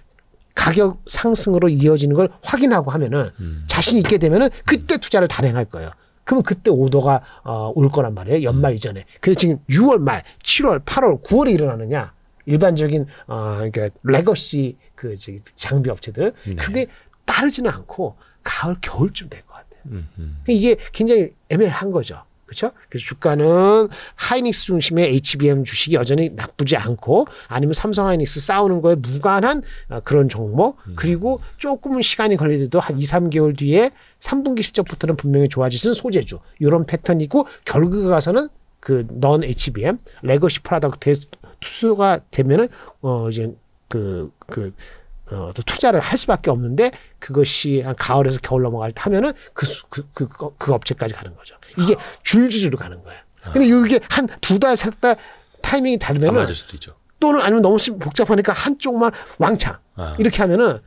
가격 상승으로 이어지는 걸 확인하고 하면은 음. 자신 있게 되면은 그때 투자를 단행할 거예요. 그러면 그때 오도가 어, 올 거란 말이에요. 연말 이전에. 그래서 지금 6월 말, 7월, 8월, 9월에 일어나느냐? 일반적인 어 그러니까 레거시 그 장비 업체들 네. 그게 빠르지는 않고 가을 겨울쯤 될 것 같아요. 음, 음. 이게 굉장히 애매한 거죠. 그렇죠? 그래서 주가는 하이닉스 중심의 HBM 주식이 여전히 나쁘지 않고 아니면 삼성 하이닉스 싸우는 거에 무관한 어, 그런 종목 음. 그리고 조금은 시간이 걸리더라도 한 2, 3개월 뒤에 3분기 실적부터는 분명히 좋아지는 소재주 이런 패턴이고 결국에 가서는 그 넌 HBM 레거시 프라덕트의 투수가 되면은 어 이제 그 그, 그 어, 또 투자를 할 수밖에 없는데 그것이 가을에서 겨울 넘어갈 때 하면은 그, 그, 그, 그, 그 업체까지 가는 거죠. 이게 아. 줄줄이로 가는 거예요. 아. 근데 이게 한 두 달, 세 달 타이밍이 다르면은 또는 아니면 너무 복잡하니까 한쪽만 왕창 아. 이렇게 하면은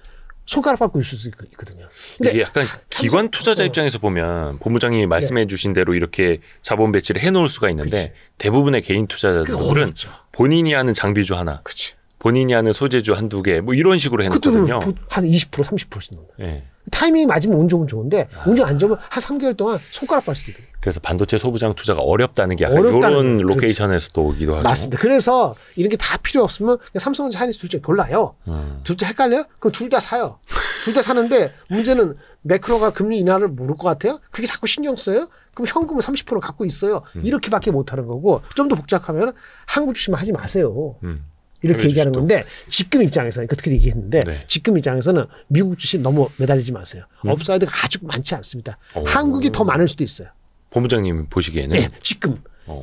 손가락 받고 있을 수 있거든요. 이게 약간 기관 투자자 어. 입장에서 보면 본부장이 네. 말씀해 주신 대로 이렇게 자본 배치를 해 놓을 수가 있는데 그치. 대부분의 개인 투자자들은 본인이 하는 장비주 하나 그치. 본인이 하는 소재주 한두 개, 뭐 이런 식으로 해놨거든요. 한 20%, 30%씩 넣는. 예. 타이밍이 맞으면 운 좋으면 좋은데, 아. 운이 안 좋으면 한 3개월 동안 손가락 빨 수도 있고. 그래서 반도체 소부장 투자가 어렵다는 게 약간 어렵다 이런 그렇죠. 로케이션에서또 오기도 하죠. 맞습니다. 그래서 이런 게 다 필요 없으면 그냥 삼성전자 하이닉스 둘째 골라요. 음. 둘째 헷갈려요? 그럼 둘 다 사요. 둘 다 사는데 문제는 매크로가 금리 인하를 모를 것 같아요? 그게 자꾸 신경 써요? 그럼 현금은 30% 갖고 있어요. 음. 이렇게밖에 못 하는 거고 좀 더 복잡하면 한국 주식만 하지 마세요. 음. 이렇게 얘기하는 건데 지금 입장에서는 그렇게 얘기했는데 네. 지금 입장에서는 미국 주식 너무 매달리지 마세요. 음? 업사이드가 아주 많지 않습니다. 오. 한국이 더 많을 수도 있어요. 본부장님 보시기에는 네, 지금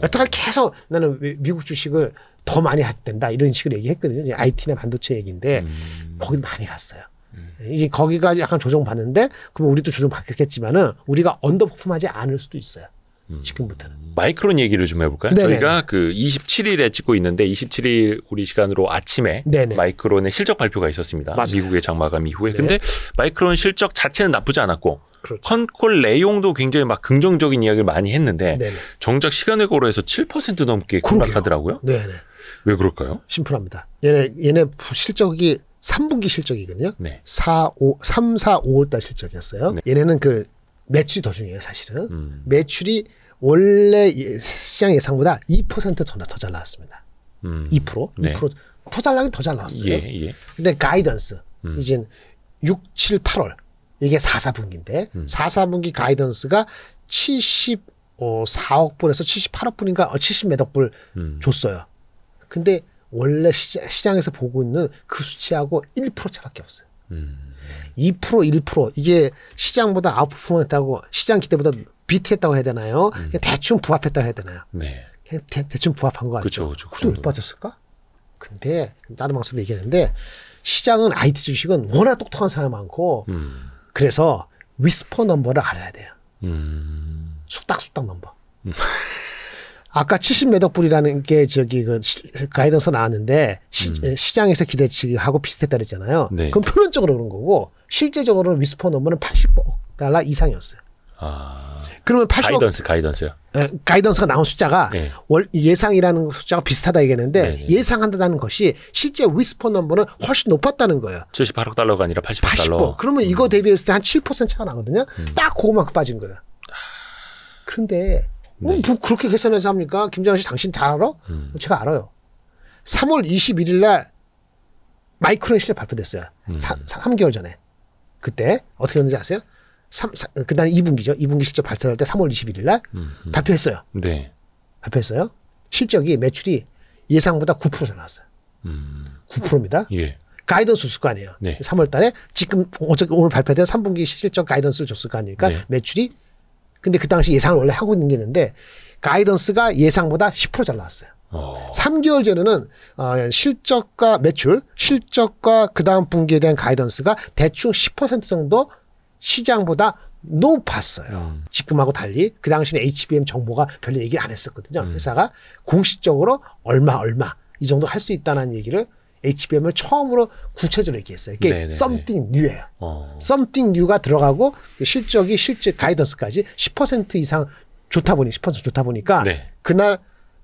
여태까 계속 나는 미국 주식을 더 많이 된다 이런 식으로 얘기했거든요. 이제 IT나 반도체 얘기인데 음. 거기 많이 갔어요. 음. 이제 거기까지 약간 조정받는데 그러면 우리도 조정받겠지만은 우리가 언더퍼폼하지 않을 수도 있어요. 지금부터는. 음. 마이크론 얘기를 좀 해볼까요? 네네. 저희가 그 27일에 찍고 있는데 27일 우리 시간으로 아침에 네네. 마이크론의 실적 발표가 있었습니다. 맞아요. 미국의 장마감 이후에. 네. 근데 마이크론 실적 자체는 나쁘지 않았고 그렇죠. 컨콜 내용도 굉장히 막 긍정적인 이야기를 많이 했는데 네네. 정작 시간을고려 해서 7% 넘게 급락하더라고요. 네네. 왜 그럴까요? 심플합니다. 얘네 얘네 실적이 3분기 실적이거든요. 네. 4, 5, 3, 4, 5월 달 실적이었어요. 네. 얘네는 그 매출이 더 중요해요, 사실은. 음. 매출이 원래 시장 예상보다 2%더 전화 잘나왔습니다. 음. 2% 네. 2%더 잘나긴 더 잘 나왔어요. 예, 예. 근데 가이던스 음. 이제 6, 7, 8월 이게 44분기인데 음. 44분기 가이던스가 74억 불에서 78억 불인가 어, 70몇억 불 음. 줬어요. 근데 원래 시장, 에서 보고 있는 그 수치하고 1% 차밖에 없어요. 음. 2% 1% 이게 시장보다 아웃퍼포했다고 시장 기대보다 비트했다고 해야 되나요? 음. 대충 부합했다고 해야 되나요? 네. 그냥 대, 충 부합한 거 같죠. 그렇죠, 그렇죠. 또 빠졌을까? 근데 나도 방송도 얘기했는데 시장은 IT 주식은 워낙 똑똑한 사람 많고 음. 그래서 위스퍼 넘버를 알아야 돼요. 음. 숙닥숙닥 넘버. 아까 7 0 몇억 불이라는 게 저기 그가이드에서 나왔는데 시, 음. 장에서 기대치하고 비슷했다 그랬잖아요. 네. 그건 표면적으로 그런 거고 실제적으로는 위스퍼 넘버는 80달러 이상이었어요. 아. 그러면 80억 가이던스 가이던스요. 예, 가이던스가 나온 숫자가 네. 월 예상이라는 숫자가 비슷하다 얘기했는데 네, 네, 네. 예상한다는 것이 실제 위스퍼 넘버는 훨씬 높았다는 거예요. 78억 달러가 아니라 80억 80억. 달러. 그러면 음. 이거 대비했을 때 한 7% 차가 나거든요. 음. 딱 그거만큼 빠진 거예요. 그런데 뭐, 뭐 그렇게 계산해서 합니까? 김장현 씨 당신 잘 알아? 음. 제가 알아요. 3월 21일 날 마이크론 실에 발표됐어요. 음. 3, 3개월 전에. 그때 어떻게 됐는지 아세요? 3, 4, 그다음에 2분기죠. 2분기 실적 발표할 때 3월 21일 날 음흠. 발표했어요. 네. 발표했어요. 실적이 매출이 예상보다 9%잘 나왔어요. 음. 9%입니다. 예. 가이던스 줬을 거 아니에요. 네. 3월 달에 지금 어차피 오늘 발표된 3분기 실적 가이던스를 줬을 거 아닙니까? 네. 매출이 근데 그 당시 예상을 원래 하고 있는 게 있는데 가이던스가 예상보다 10%잘 나왔어요. 어. 3개월 전에는 어, 실적과 매출, 실적과 그 다음 분기에 대한 가이던스가 대충 10% 정도 시장보다 높았어요. 음. 지금하고 달리 그 당시에 HBM 정보가 별로 얘기를 안 했었거든요. 음. 회사가 공식적으로 얼마 얼마 이 정도 할 수 있다는 얘기를 HBM을 처음으로 구체적으로 얘기했어요. 이게 네네네. something new예요. 어. something new가 들어가고 실적이 실제 가이던스까지 10% 이상 좋다 보니 10% 좋다 보니까 네. 그날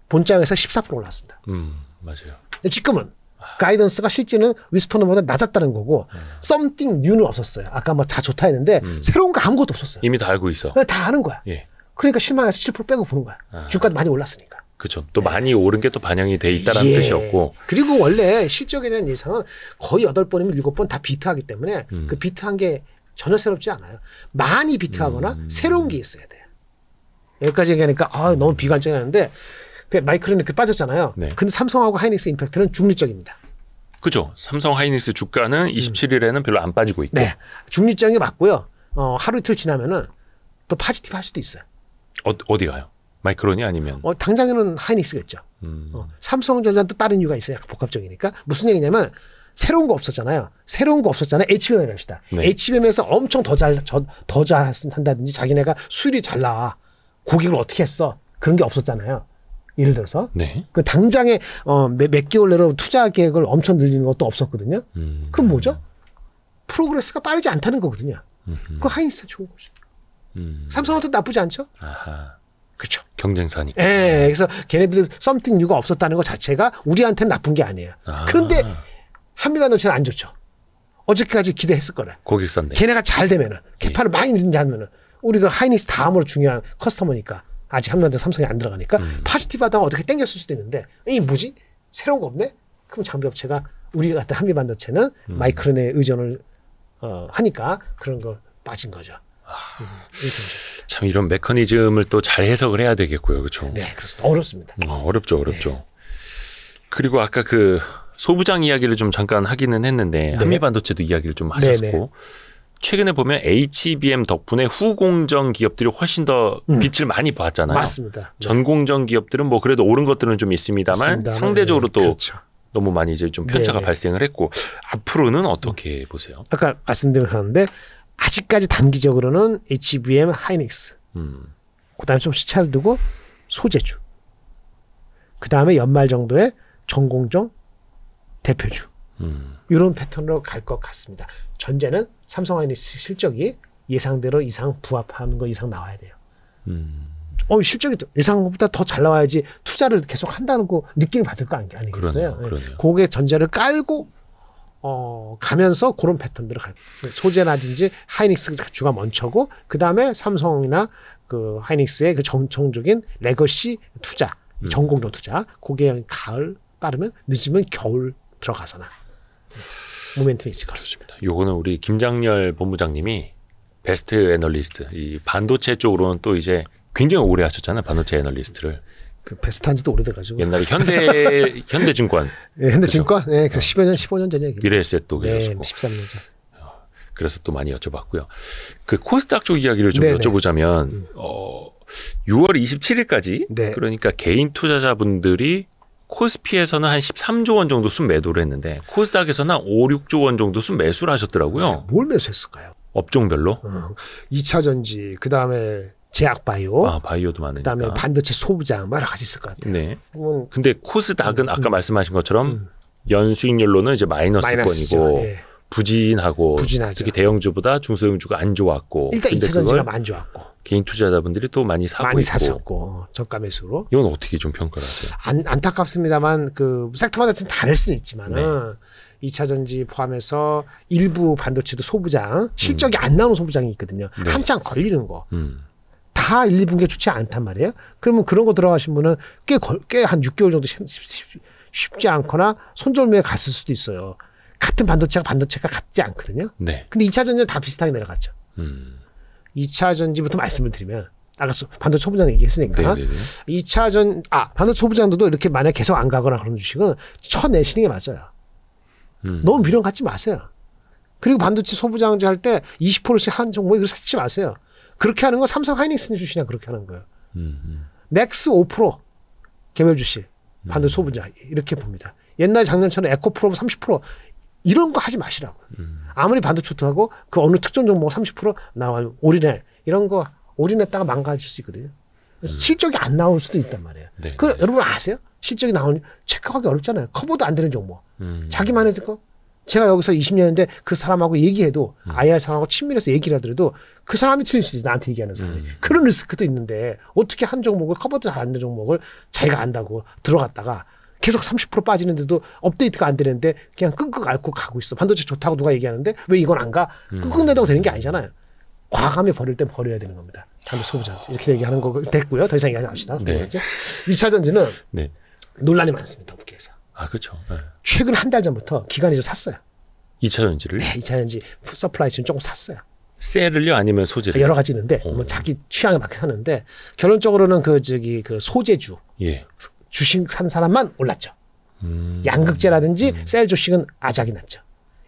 본장에서 14% 올랐습니다. 음, 맞아요. 지금은 가이던스가 실제는 위스퍼너보다 낮았다는 거고 음. something new는 없었어요. 아까 뭐 다 좋다 했는데 음. 새로운 거 아무것도 없었어요. 이미 다 알고 있어. 네, 다 아는 거야. 예. 그러니까 실망해서 7% 빼고 보는 거야. 아. 주가도 많이 올랐으니까. 그렇죠. 또 많이 오른 게 또 반영이 돼 있다라는 예. 뜻이었고. 그리고 원래 실적에 대한 예상은 거의 8번이면 7번 다 비트하기 때문에 음. 그 비트한 게 전혀 새롭지 않아요. 많이 비트하거나 음. 새로운 게 있어야 돼요. 여기까지 얘기하니까 아, 너무 비관적이었는데 그 마이크론이 이렇게 빠졌잖아요. 네. 근데 삼성하고 하이닉스 임팩트는 중립적입니다. 그죠. 삼성 하이닉스 주가는 27일에는 음. 별로 안 빠지고 있고. 네. 중립장이 맞고요. 어, 하루 이틀 지나면은 또 파지티브 할 수도 있어요. 어, 어디 가요? 마이크론이 아니면? 어, 당장에는 하이닉스겠죠. 음. 어, 삼성전자는 또 다른 이유가 있어요. 약간 복합적이니까. 무슨 얘기냐면 새로운 거 없었잖아요. 새로운 거 없었잖아요. HBM 합시다. 네. HBM에서 엄청 더 잘, 더 잘 한다든지 자기네가 수율이 잘 나와. 고객을 어떻게 했어. 그런 게 없었잖아요. 예를 들어서 네. 그 당장에 어몇 몇 개월 내로 투자 계획을 엄청 늘리는 것도 없었거든요. 음. 그 뭐죠? 프로그레스가 빠르지 않다는 거거든요. 음흠. 그 하이닉스가 좋은 거죠. 음. 삼성은또 나쁘지 않죠? 아하. 그렇죠. 경쟁사니까. 예, 그래서 걔네들 썸띵 유가 없었다는 것 자체가 우리한테는 나쁜 게 아니에요. 아 그런데 한미간도체는 안 좋죠. 어저께까지 기대했을 거래. 고객사데 걔네가 잘 되면은 개판을 예. 많이 늘린다 면은 우리가 하이닉스 다음으로 중요한 커스터머니까 아직 한란드 삼성이 안 들어가니까 음. 파지티브하다가 어떻게 땡겼을 수도 있는데 이 뭐지 새로운 거 없네? 그럼 장비 업체가 우리 같은 한미 반도체는 음. 마이크론에 의존을 어, 하니까 그런 걸 빠진 거죠. 아, 음, 참 이런 메커니즘을 또 잘 해석을 해야 되겠고요, 그렇죠? 네, 그렇습니다. 어렵습니다. 어, 어렵죠, 어렵죠. 네. 그리고 아까 그 소부장 이야기를 좀 잠깐 하기는 했는데 네. 한미 반도체도 이야기를 좀 하셨고. 네, 네. 최근에 보면 HBM e 덕분에 후공정 기업들이 훨씬 더 음. 빛을 많이 봤잖아요. 맞습니다. 네. 전공정 기업들은 뭐 그래도 오른 것들은 좀 있습니다만 맞습니다. 상대적으로 네. 또 그렇죠. 너무 많이 이제 좀 편차가 네, 네. 발생을 했고 앞으로는 어떻게 음. 보세요? 아까 말씀드렸는데 아직까지 단기적으로는 HBM, e 하이닉스, 음. 그다음 좀 시차를 두고 소재주, 그 다음에 연말 정도에 전공정 대표주 음. 이런 패턴으로 갈 것 같습니다. 전제는 삼성 하이닉스 실적이 예상대로 이상 부합하는 거 이상 나와야 돼요. 음. 어 실적이 예상보다 더 잘 나와야지 투자를 계속 한다는 거 느낌을 받을 거 아니, 아니겠어요? 그러네게 예. 전제를 깔고 어 가면서 그런 패턴들을 갈 소재라든지 하이닉스 주가 먼저고 그 다음에 삼성이나 그 하이닉스의 그 전통적인 레거시 투자 음. 전공적 투자 그게 가을 빠르면 늦으면 겨울 들어가서나. 모멘텀이 있을 것 같습니다. 요거는 우리 김장열 본부장님이 베스트 애널리스트 이 반도체 쪽으로는 또 이제 굉장히 오래 하셨잖아요 반도체 애널리스트를 그 베스트한지도 오래돼가지고 옛날에 현대 현대증권 예, 현대증권 예, 그1 0년 어. 15년 전이에요. 미래에셋 또 계셨고 네, 13년 전. 어, 그래서 또 많이 여쭤봤고요. 그 코스닥 쪽 이야기를 좀 네네. 네. 여쭤보자면 음. 어 6월 27일까지 네. 그러니까 개인 투자자분들이 코스피에서는 한 13조 원 정도 순 매도를 했는데 코스닥에서는 한 5, 6조 원 정도 순 매수를 하셨더라고요. 아, 뭘 매수했을까요? 업종별로? 어, 2차 전지, 그다음에 제약 바이오, 아, 바이오도 많으니 그다음에 반도체 소부장 뭐 여러 가지 있을 것 같아요. 네. 음, 근데 코스닥은 음, 아까 음. 말씀하신 것처럼 음. 연수익률로는 이제 마이너스권이고 예. 부진하고 부진하죠. 특히 대형주보다 중소형주가 안 좋았고 일단 2차 전지가 안 좋았고 개인 투자자분들이 또 많이 사고 많이 사셨고 저가 매수로 이건 어떻게 좀 평가를 하세요? 안, 안타깝습니다만 그 섹터마다 좀 다를 수는 있지만은 네. 2차 전지 포함해서 일부 반도체도 소부장 음. 실적이 음. 안 나오는 소부장이 있거든요. 네. 한참 걸리는 거. 음. 다 1, 2분기에 좋지 않단 말이에요. 그러면 그런 거 들어가신 분은 꽤 한 6개월 정도 쉽, 쉽지 않거나 손절매에 갔을 수도 있어요. 같은 반도체가 반도체가 같지 않거든요. 네. 근데 2차 전지는 다 비슷하게 내려갔죠. 음. 2차 전지부터 말씀을 드리면 아까 반도 초보장 얘기했으니까 네네네. 2차 전, 아, 반도 초보장도도 이렇게 만약 계속 안 가거나 그런 주식은 쳐내시는 게 맞아요. 음. 너무 미련 갖지 마세요. 그리고 반도체 소부장제 할때 20%씩 한 종목에 그걸 사지 마세요. 그렇게 하는 건 삼성 하이닉스 주식이나 그렇게 하는 거예요. 넥스 5% 개별 주식, 반도체 음. 소부장 이렇게 봅니다. 옛날 작년처럼 에코프로 30% 이런 거 하지 마시라고. 음. 아무리 반도초트하고 그 어느 특정 종목 30% 나와 올인해 이런 거 올인했다가 망가질 수 있거든요. 음. 실적이 안 나올 수도 있단 말이에요. 네, 그 네. 여러분 아세요? 실적이 나오는 체크하기 어렵잖아요. 커버도 안 되는 종목. 음. 자기만 해도 거. 제가 여기서 20년인데 그 사람하고 얘기해도 음. IR 상하고 친밀해서 얘기를 하더라도 그 사람이 틀릴 수 있어 나한테 얘기하는 사람이 음. 그런 리스크도 있는데 어떻게 한 종목을 커버도 잘 안 되는 종목을 자기가 안다고 들어갔다가 계속 30% 빠지는데도 업데이트가 안 되는데 그냥 끙끙 앓고 가고 있어. 반도체 좋다고 누가 얘기하는데 왜 이건 안 가? 끙끙대다고 음. 되는 게 아니잖아요. 과감히 버릴 땐 버려야 되는 겁니다. 반도체 소비자한 이렇게 얘기하는 거 됐고요. 더 이상 얘기하지 맙시다. 네. 2차 전지는 네. 논란이 많습니다. 업계에서. 아, 그렇죠. 네. 최근 한 달 전부터 기관이 좀 샀어요. 2차 전지를? 네, 2차 전지 서플라이 지금 조금 샀어요. 셀을요 아니면 소재를 여러 가지 있는데 어. 뭐 자기 취향에 맞게 샀는데 결론적으로는 그 저기 그 소재주 예. 주식산 사람만 올랐죠. 음. 양극재라든지 음. 셀 주식은 아작이 났죠.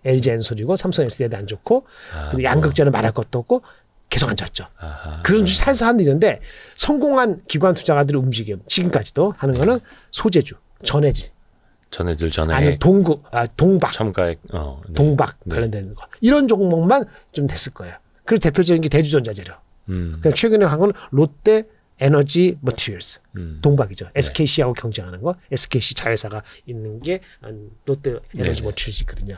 LG 엔솔이고 삼성 SD도 안 좋고 아, 근데 양극재는 말할 것도 없고 계속 안좋았죠 아하, 그런 네. 주식 살 사람도 있는데 성공한 기관 투자가들의 움직임 지금까지도 하는 거는 소재주, 전해질, 전해질 전에 아니 동구, 아 동박, 첨가액, 어, 네. 동박 관련된 네. 거 이런 종목만 좀 됐을 거예요. 그리고 대표적인 게 대주전자재료. 음. 그냥 그러니까 최근에 한 건 롯데, 에너지 머티리얼스 음. 동박이죠. 네. SKC하고 경쟁하는 거. SKC 자회사가 있는 게 롯데 에너지 네, 네. 머티리얼스 거든요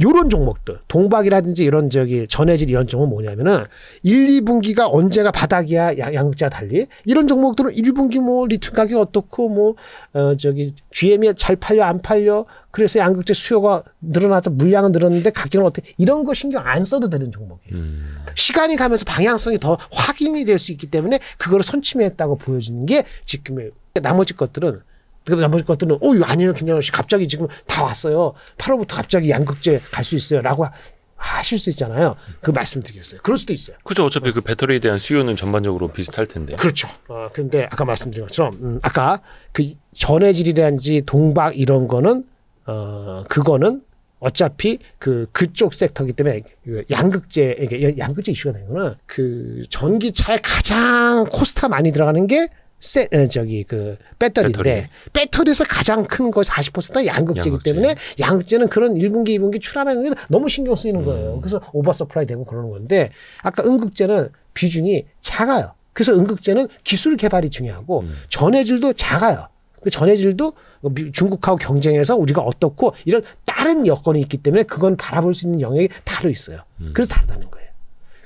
요런 종목들, 동박이라든지 이런 저기 전해질 이런 종목은 뭐냐면은 1, 2분기가 언제가 바닥이야, 양, 극자 달리. 이런 종목들은 1분기 뭐 리튬 가격 어떻고 뭐, 어, 저기 GM이 e 잘 팔려, 안 팔려. 그래서 양극재 수요가 늘어나서 물량은 늘었는데 가격은 어떻게, 이런 거 신경 안 써도 되는 종목이에요. 음. 시간이 가면서 방향성이 더 확인이 될 수 있기 때문에 그걸 선침했다고 보여지는 게 지금의 나머지 것들은 그래서 나머지 것들은 어이아니요 김양락 씨 갑자기 지금 다 왔어요 8월부터 갑자기 양극재 갈 수 있어요라고 하실 수 있잖아요. 그 말씀드리겠어요. 그럴 수도 있어요. 그죠. 어차피 어. 그 배터리에 대한 수요는 전반적으로 비슷할 텐데. 그렇죠. 어, 그런데 아까 말씀드린 것처럼, 음, 아까 그 전해질이란지 동박 이런 거는, 어, 그거는 어차피 그, 그쪽 섹터기 때문에 그 양극재, 이게 양극재 이슈가 되는 거는 그 전기차에 가장 코스타 많이 들어가는 게 세, 어, 저기 그 배터리인데 배터리. 에서 가장 큰 거 40%가 양극재이기 양극재. 때문에 양극재는 그런 1분기, 2분기 출하량게 너무 신경 쓰이는 거예요. 음. 그래서 오버서플라이 되고 그러는 건데 아까 음극재는 비중이 작아요. 그래서 음극재는 기술 개발이 중요하고 음. 전해질도 작아요. 그 전해질도 중국하고 경쟁해서 우리가 어떻고 이런 다른 여건이 있기 때문에 그건 바라볼 수 있는 영역이 따로 있어요. 음. 그래서 다르다는 거예요.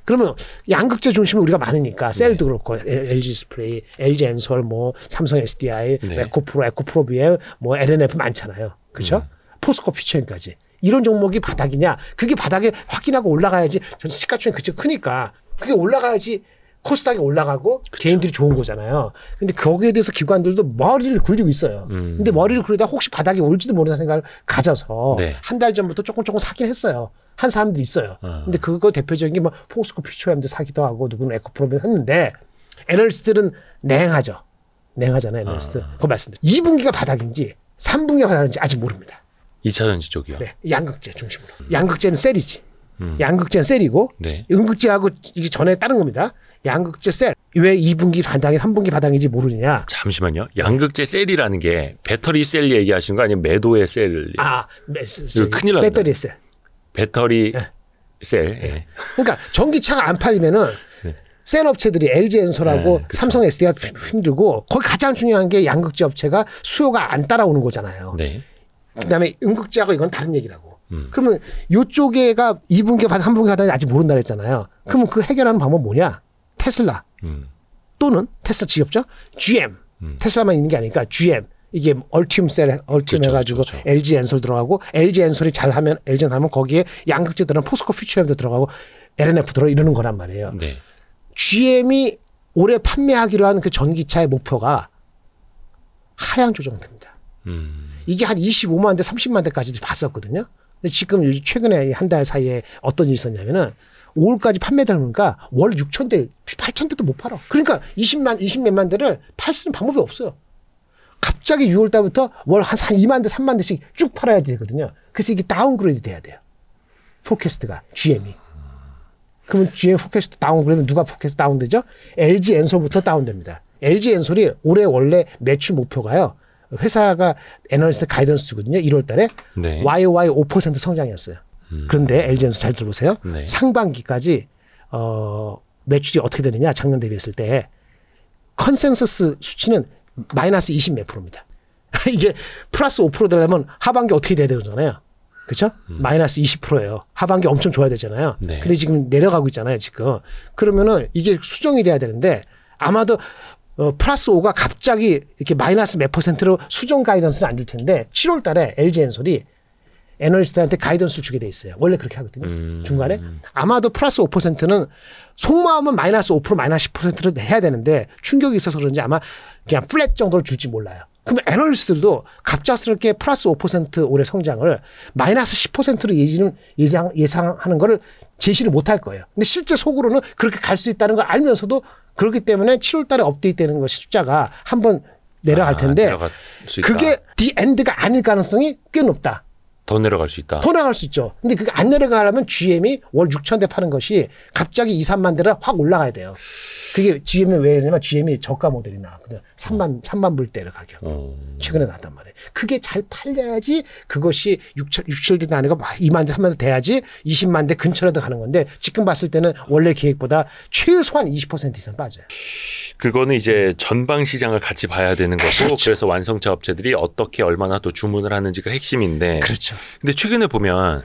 그러면 양극재 중심이 우리가 많으니까 셀도 그렇고 LG 스프레이, LG 엔솔, 뭐 삼성 SDI, 네. 에코프로, 에코프로비에 뭐 LNF 많잖아요. 그렇죠? 음. 포스코 피처엔까지 이런 종목이 바닥이냐? 그게 바닥에 확인하고 올라가야지. 전 시가총액 그쪽 크니까 그게 올라가야지 코스닥이 올라가고 그쵸. 개인들이 좋은 거잖아요. 근데 거기에 대해서 기관들도 머리를 굴리고 있어요. 음. 근데 머리를 굴리다 혹시 바닥이 올지도 모르는 생각을 가져서 네. 한달 전부터 조금 조금 사긴 했어요. 한 사람도 있어요. 아. 근데 그거 대표적인 게뭐 포스코 퓨처엠도 사기도 하고 누구는 에코프로면 했는데 에널리스트들은 냉하죠. 냉하잖아요, 에널리스트 아. 그거 말씀드려. 2분기가 바닥인지 3분기가 바닥인지 아직 모릅니다. 2차 전지 쪽이요? 네. 양극재 중심으로. 음. 양극재는 셀이지. 음. 양극재는 셀이고 네. 음극재하고 이게 전에 다른 겁니다. 양극재 셀 왜 2분기 반당이 3분기 반당인지 모르느냐? 잠시만요. 양극재 셀이라는 게 배터리 셀얘기하신거 아니면 매도의 셀? 아, 매, 셀. 큰일 난다. 배터리 셀. 배터리 네. 셀. 네. 그러니까 전기차가 안 팔리면은 네. 셀 업체들이 LG 엔솔하고 네, 삼성 SD가 힘들고 거기 가장 중요한 게 양극재 업체가 수요가 안 따라오는 거잖아요. 네. 그다음에 음극재하고 이건 다른 얘기라고. 음. 그러면 요쪽에가 2분기 반, 3분기 가다니 아직 모른다 그랬잖아요. 그러면 그 해결하는 방법 뭐냐? 테슬라 음. 또는 테슬라 직업자 GM 음. 테슬라만 있는 게 아니니까 GM 이게 얼티움 셀 얼티움 해가지고 그렇죠, 그렇 LG 그렇죠. 엔솔 들어가고 LG 엔솔이 잘하면 LG 하면 거기에 양극재 들은 포스코 퓨처엠도 들어가고 LNF 들어 이러는 거란 말이에요. 네. GM이 올해 판매하기로 한 그 전기차의 목표가 하향 조정됩니다. 음. 이게 한 25만 대, 30만 대까지도 봤었거든요. 근데 지금 최근에 한 달 사이에 어떤 일이 있었냐면은 5월까지 판매되는 거니까 월 6천 대, 8천 대도 못 팔아. 그러니까 20만, 20몇만 대를 팔 수는 있 방법이 없어요. 갑자기 6월 달부터 월 한 2만 대, 3만 대씩 쭉 팔아야 되거든요. 그래서 이게 다운그레이드 돼야 돼요. 포캐스트가 GM이. 그러면 GM 포캐스트 다운그레이드 누가 포캐스트 다운되죠? LG 엔솔부터 다운됩니다. LG 엔솔이 올해 원래 매출 목표가요. 회사가 애널리스트 가이던스거든요. 1월 달에 네. YOY 5% 성장이었어요. 음. 그런데 LG에서 잘 들어보세요. 네. 상반기까지 어, 매출이 어떻게 되느냐 작년 대비했을 때 컨센서스 수치는 마이너스 20 몇 프로입니다. 이게 플러스 5% 되려면 하반기 어떻게 돼야 되잖아요. 그렇죠? 음. 마이너스 20%예요. 하반기 엄청 좋아야 되잖아요. 네. 근데 지금 내려가고 있잖아요, 지금. 그러면은 이게 수정이 돼야 되는데 아마도 어, 플러스 5가 갑자기 이렇게 마이너스 몇 퍼센트로 수정 가이던스는 안 줄 텐데 7월 달에 LG 엔솔이 애널리스트한테 가이던스를 주게 돼 있어요. 원래 그렇게 하거든요. 음. 중간에 아마도 플러스 5%는 속마음은 마이너스 5% 마이너스 10%를 해야 되는데 충격이 있어서 그런지 아마 그냥 플랫 정도를 줄지 몰라요. 그럼 애널리스트들도 갑작스럽게 플러스 5% 올해 성장을 마이너스 10%로 예지는 예상 예상하는 거를 제시를 못할 거예요. 근데 실제 속으로는 그렇게 갈 수 있다는 걸 알면서도 그렇기 때문에 7월 달에 업데이트되는 것이 숫자가 한번 내려갈 아, 텐데 아, 그게 디 엔드가 아닐 가능성이 꽤 높다. 더 내려갈 수 있다. 더 나갈 수 있죠. 근데 그게 안 내려가려면 GM이 월 6천 대 파는 것이 갑자기 2, 3만 대를 확 올라가야 돼요. 그게 GM이 왜냐면 GM이 저가 모델이 나. 그냥 3만 어. 3만 불대를 가격. 어. 최근에 나왔단 말이에요. 그게 잘 팔려야지 그것이 6천 6천 대 아니고 2만 대 3만 대 돼야지 20만 대 근처라도 가는 건데 지금 봤을 때는 원래 계획보다 최소한 20% 이상 빠져요. 그거는 이제 전방 시장을 같이 봐야 되는 거고 그렇죠. 그래서 완성차 업체들이 어떻게 얼마나 또 주문을 하는지가 핵심인데 그렇죠. 근데 최근에 보면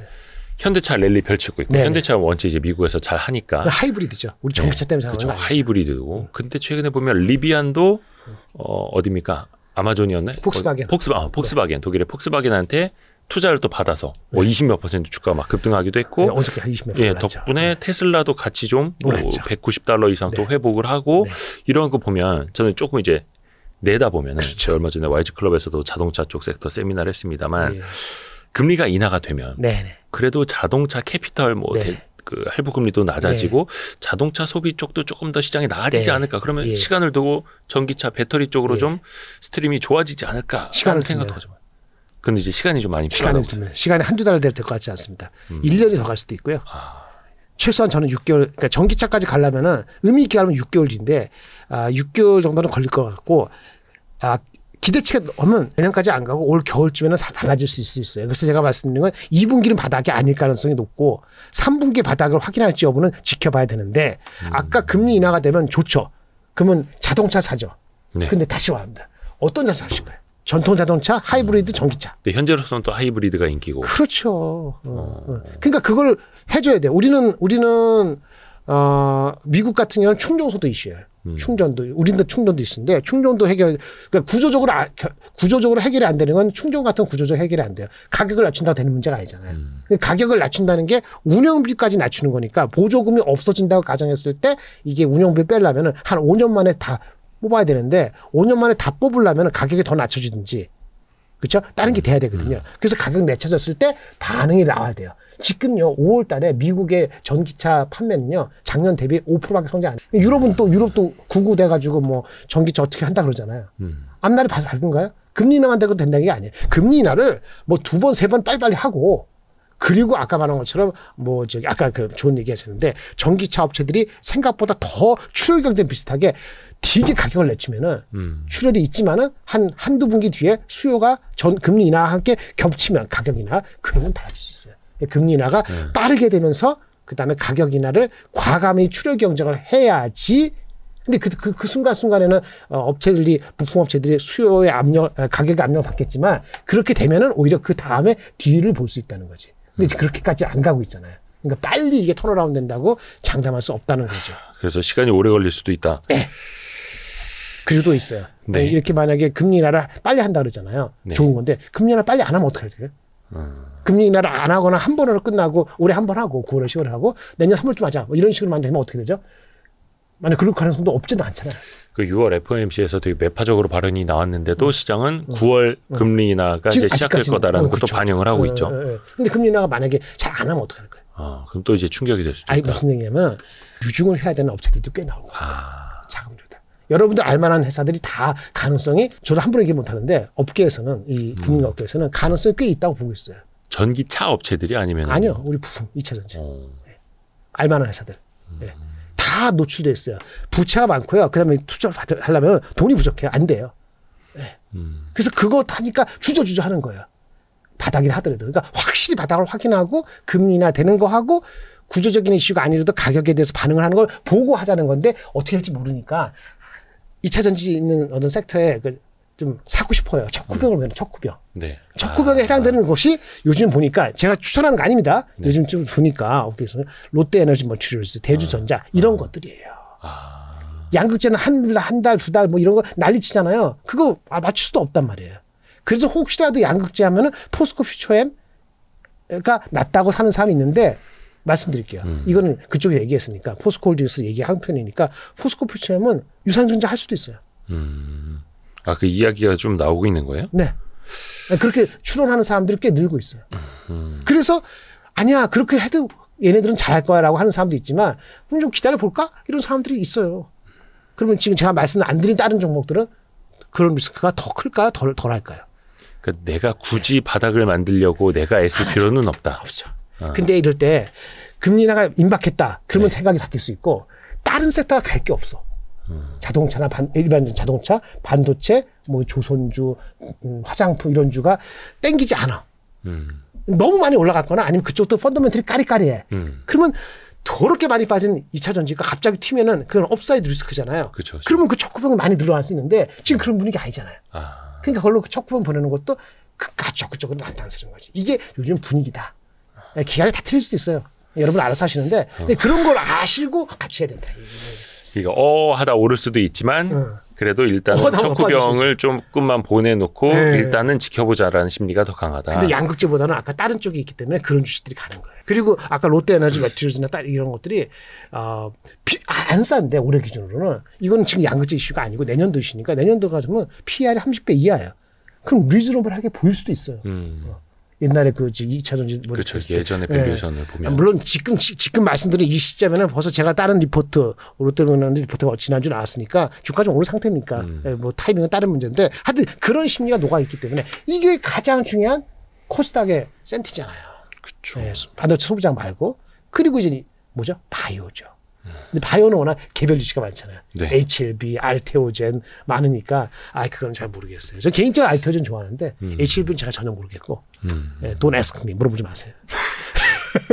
현대차 랠리 펼치고 있고 네네. 현대차 원체 이제 미국에서 잘 하니까 하이브리드죠. 우리 전기차 네. 때문에 그렇죠. 하이브리드고 음. 근데 최근에 보면 리비안도 어 어디입니까? 아마존이었나요? 폭스바겐. 폭스바, 아, 폭스바겐. 독일의 폭스바겐한테 투자를 또 받아서 네. 뭐 20몇 퍼센트 주가 막 급등하기도 했고 네, 어저께 한 20몇 예, 덕분에 네. 테슬라도 같이 좀뭐 190달러 이상 또 네. 회복을 하고 네. 이런 거 보면 저는 조금 이제 내다 보면은 그렇죠. 얼마 전에 와이즈 클럽에서도 자동차 쪽 섹터 세미나를 했습니다만 금리가 인하가 되면 그래도 자동차 캐피털 뭐 대, 그 할부 금리도 낮아지고 네. 자동차 소비 쪽도 조금 더 시장이 나아지지 네. 않을까 그러면 예. 시간을 두고 전기차 배터리 쪽으로 예. 좀 스트림이 좋아지지 않을까 시간을 생각도 하죠. 근데 이제 시간이 좀 많이 시간이 좀 시간이 한두 달 될 것 같지 않습니다. 음. 1년이 더 갈 수도 있고요. 아. 최소한 저는 6개월 그러니까 전기차까지 가려면은 의미 있게 하면 6개월 뒤인데 아 6개월 정도는 걸릴 것 같고 아 기대치가 넘으면 내년까지 안 가고 올 겨울쯤에는 달라질 수 있어요. 그래서 제가 말씀드린 건 2분기는 바닥이 아닐 가능성이 높고 3분기 바닥을 확인할지 여부는 지켜봐야 되는데 음. 아까 금리 인하가 되면 좋죠. 그러면 자동차 사죠. 네. 근데 다시 와합니다. 어떤 자세 사실까요 전통 자동차, 하이브리드, 전기차. 네, 현재로서는 또 하이브리드가 인기고. 그렇죠. 어, 어. 어. 그러니까 그걸 해줘야 돼. 우리는 우리는 어, 미국 같은 경우는 충전소도 있어요 음. 충전도 우리도 충전도 있는데 충전도 해결 그러니까 구조적으로 아, 구조적으로 해결이 안 되는 건 충전 같은 구조적 해결이 안 돼요. 가격을 낮춘다 되는 문제가 아니잖아요. 음. 가격을 낮춘다는 게 운영비까지 낮추는 거니까 보조금이 없어진다고 가정했을 때 이게 운영비 빼려면은 한 5년 만에 다 뽑아야 되는데 5년 만에 다 뽑으려면 가격이 더 낮춰지든지 그렇죠? 다른 게 음. 돼야 되거든요. 음. 그래서 가격 내쳐졌을 때 반응이 나와야 돼요. 지금요 5월 달에 미국의 전기차 판매는요 작년 대비 5%밖에 성장 안 해요. 음. 유럽은 또 유럽도 구구돼 가지고 뭐 전기차 어떻게 한다 그러잖아요. 앞날이 봐도 밝은가요? 금리 인하만 되고 된다는 게 아니에요. 금리 인하를 뭐 두 번 세 번 빨리빨리 하고 그리고 아까 말한 것처럼 뭐 저기 아까 그 좋은 얘기 하셨는데 전기차 업체들이 생각보다 더 출혈 경쟁 비슷하게 되게 가격을 내치면은 음. 출혈이 있지만은 한 한두 분기 뒤에 수요가 전 금리 인하와 함께 겹치면 가격 인하 그런 면 달라질 수 있어요. 금리 인하가 음. 빠르게 되면서 그다음에 가격 인하를 과감히 출혈 경쟁을 해야지 근데 그, 그, 그 순간순간에는 어, 업체들이, 부품업체들이 수요의 압력, 어, 가격의 압력을 받겠지만, 그렇게 되면은 오히려 그 다음에 뒤를 볼 수 있다는 거지. 근데 그렇게까지 안 가고 있잖아요. 그러니까 빨리 이게 턴어라운 된다고 장담할 수 없다는 거죠. 그래서 시간이 오래 걸릴 수도 있다. 네. 예. 그리도 있어요. 네. 예, 이렇게 만약에 금리 인하를 빨리 한다 그러잖아요. 네. 좋은 건데 금리 인하 빨리 안 하면 어떻게 돼요? 음. 금리 인하를 안 하거나 한 번으로 끝나고 올해 한 번 하고 9월에 10월에 하고 내년 3월쯤 하자 뭐 이런 식으로 만들면 어떻게 되죠? 만약 에 그럴 가능성도 없지는 않잖아요. 그 6월 FOMC에서 되게 매파적으로 발언이 나왔는데도 음. 시장은 9월 음. 음. 금리 인하가 이제 시작될 거다라는 어, 것도 그렇죠. 반영을 하고 어, 있죠. 어, 근데 금리 인하가 만약에 잘 안 하면 어떡할 거예요? 아, 그럼 또 이제 충격이 될 수도 있다. 아니 무슨 얘기냐면 유증을 해야 되는 업체들도 꽤 나오고 아. 자금 조달. 여러분들 알만한 회사들이 다 가능성이 저는 함부로 얘기 못하는데 업계에서는 이 금융 음. 업계에서는 가능성이 꽤 있다고 보고 있어요. 전기차 업체들이 아니면 아니요 우리 부품 이차 전지 어. 네. 알만한 회사들. 음. 네. 다 노출돼 있어요. 부채가 많고요. 그다음에 투자를 하려면 돈이 부족해요. 안 돼요. 네. 음. 그래서 그거 타니까 주저주저 하는 거예요. 바닥이라 하더라도. 그러니까 확실히 바닥을 확인하고 금리나 되는 거 하고 구조적인 이슈가 아니라도 가격에 대해서 반응을 하는 걸 보고 하자는 건데 어떻게 할지 모르니까 2차 전지 있는 어떤 섹터에 그좀 사고 싶어요. 척구병을면 음. 척후병. 네. 척후병에 네. 아, 해당되는 아. 곳이 요즘 보니까 제가 추천하는 거 아닙니다. 네. 요즘 좀 보니까 그래서 롯데에너지 머티리얼스, 대주전자 아. 이런 아. 것들이에요. 양극재는 한 달 두 달 뭐 이런 거 난리치잖아요. 그거 아, 맞출 수도 없단 말이에요. 그래서 혹시라도 양극재 하면은 포스코 퓨처엠가 낫다고 사는 사람이 있는데 말씀드릴게요. 음. 이거는 그쪽에 얘기했으니까 포스코홀딩스 얘기한 편이니까 포스코 퓨처엠은 유상증자 할 수도 있어요. 음. 아, 그 이야기가 좀 나오고 있는 거예요? 네. 그렇게 추론하는 사람들이 꽤 늘고 있어요. 음. 그래서 아니야 그렇게 해도 얘네들은 잘할 거야라고 하는 사람도 있지만 그럼 좀 기다려 볼까 이런 사람들이 있어요. 그러면 지금 제가 말씀 을안 드린 다른 종목들은 그런 리스크가 더 클까요, 덜 덜할까요? 그러니까 내가 굳이 네. 바닥을 만들려고 내가 애쓸 그렇죠. 필요는 없다. 없죠. 아. 근데 이럴 때 금리 나가 임박했다. 그러면 네. 생각이 바뀔 수 있고 다른 섹터가 갈 게 없어. 자동차나 반, 일반 자동차, 반도체, 뭐 조선주, 음, 화장품 이런 주가 땡기지 않아. 음. 너무 많이 올라갔거나 아니면 그쪽도 펀더멘털이 까리까리해. 음. 그러면 더럽게 많이 빠진 2차 전지가 갑자기 튀면은 그건 업사이드 리스크잖아요. 그쵸, 그러면 그초구병이 많이 늘어날 수 있는데 지금 그런 분위기 아니잖아요. 아. 그러니까 그걸로 그 척구병 보내는 것도 그가 적극적으로 난단스러운 거지. 이게 요즘 분위기다. 네, 기간이 다 틀릴 수도 있어요. 여러분 알아서 하시는데 어. 그런 걸 아시고 같이 해야 된다. 이거. 이거 그러니까 어 하다 오를 수도 있지만 네. 그래도 일단은 어, 뭐 척구경을 조금만 보내놓고 네. 일단은 지켜보자라는 심리가 더 강하다. 근데 양극재보다는 아까 다른 쪽이 있기 때문에 그런 주식들이 가는 거예요. 그리고 아까 롯데에너지 음. 매트리얼스나 이런 것들이 어, 비, 안 싼데 올해 기준으로는 이건 지금 양극재 이슈가 아니고 내년도 이슈니까 내년도 가지면 PR이 30배 이하예요. 그럼 리즈너블하게 보일 수도 있어요. 음. 어. 옛날에 그 2차 전지 뭐 그렇죠. 예전에 밸류에이션을 예. 보면 물론 지금 지, 지금 말씀드린 이 시점에는 벌써 제가 다른 리포트 오 롯데로그라는 리포트가 지난주 나왔으니까 주가 좀 오른 상태니까 음. 예, 뭐 타이밍은 다른 문제인데 하여튼 그런 심리가 녹아 있기 때문에 이게 가장 중요한 코스닥의 센티잖아요. 그렇죠. 예, 반도체 소부장 말고 그리고 이제 뭐죠? 바이오죠. 근데 바이오는 워낙 개별 유치가 많잖아요. 네. HLB, 알테오젠 많으니까 아 그건 잘 모르겠어요. 저 개인적으로 알테오젠 좋아하는데 음. HLB는 제가 전혀 모르겠고 음. 돈 예, 에스크미 물어보지 마세요.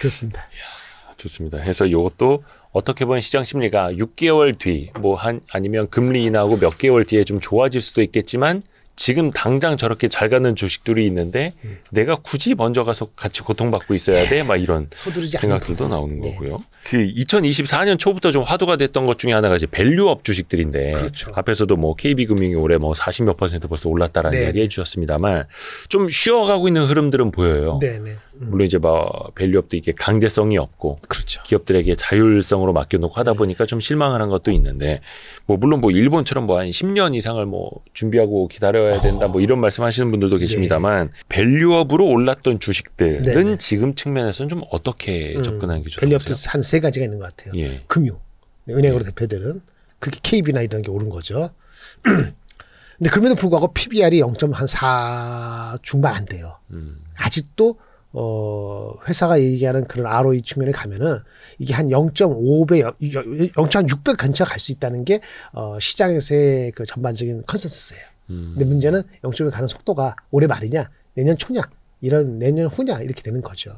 그렇습니다. 이야, 좋습니다. 해서 이것도 어떻게 보면 시장 심리가 6개월 뒤 뭐 한 아니면 금리 인하고 몇 개월 뒤에 좀 좋아질 수도 있겠지만 지금 당장 저렇게 잘 가는 주식들이 있는데 음. 내가 굳이 먼저 가서 같이 고통받고 있어야 돼? 예. 막 이런 생각들도 않구나. 나오는 네. 거고요. 네. 그 2024년 초부터 좀 화두가 됐던 것 중에 하나가 이제 밸류업 주식들인데 그렇죠. 앞에서도 뭐 KB금융이 올해 뭐 40몇 퍼센트 벌써 올랐다라는 네. 이야기 해주셨습니다만 좀 쉬어가고 있는 흐름들은 보여요. 네, 네. 음. 물론 이제 뭐 밸류업도 이게 강제성이 없고 그렇죠. 기업들에게 자율성으로 맡겨놓고 하다 보니까 좀 실망을 한 것도 있는데 뭐 물론 뭐 일본처럼 뭐 한 10년 이상을 뭐 준비하고 기다려야 올라야 된다 뭐 이런 말씀하시는 분들도 계십니다만 네. 밸류업으로 올랐던 주식들은 네, 네. 지금 측면에서는 좀 어떻게 음, 접근하는 게 좋을까요? 밸류업도 한세 가지가 있는 것 같아요. 예. 금융 네, 은행으로 예. 대표되는 그게 KB나 이런 게 오른 거죠. 근데 그럼에도 불구하고 PBR이 0.4 중반 안 돼요. 음. 아직도 어 회사가 얘기하는 그런 ROE 측면에 가면은 이게 한 0.5배, 0.6배 근처 갈 수 있다는 게어 시장에서의 그 전반적인 컨센서스예요. 음. 근데 문제는 영5로 가는 속도가 올해 말이냐, 내년 초냐, 이런 내년 후냐 이렇게 되는 거죠.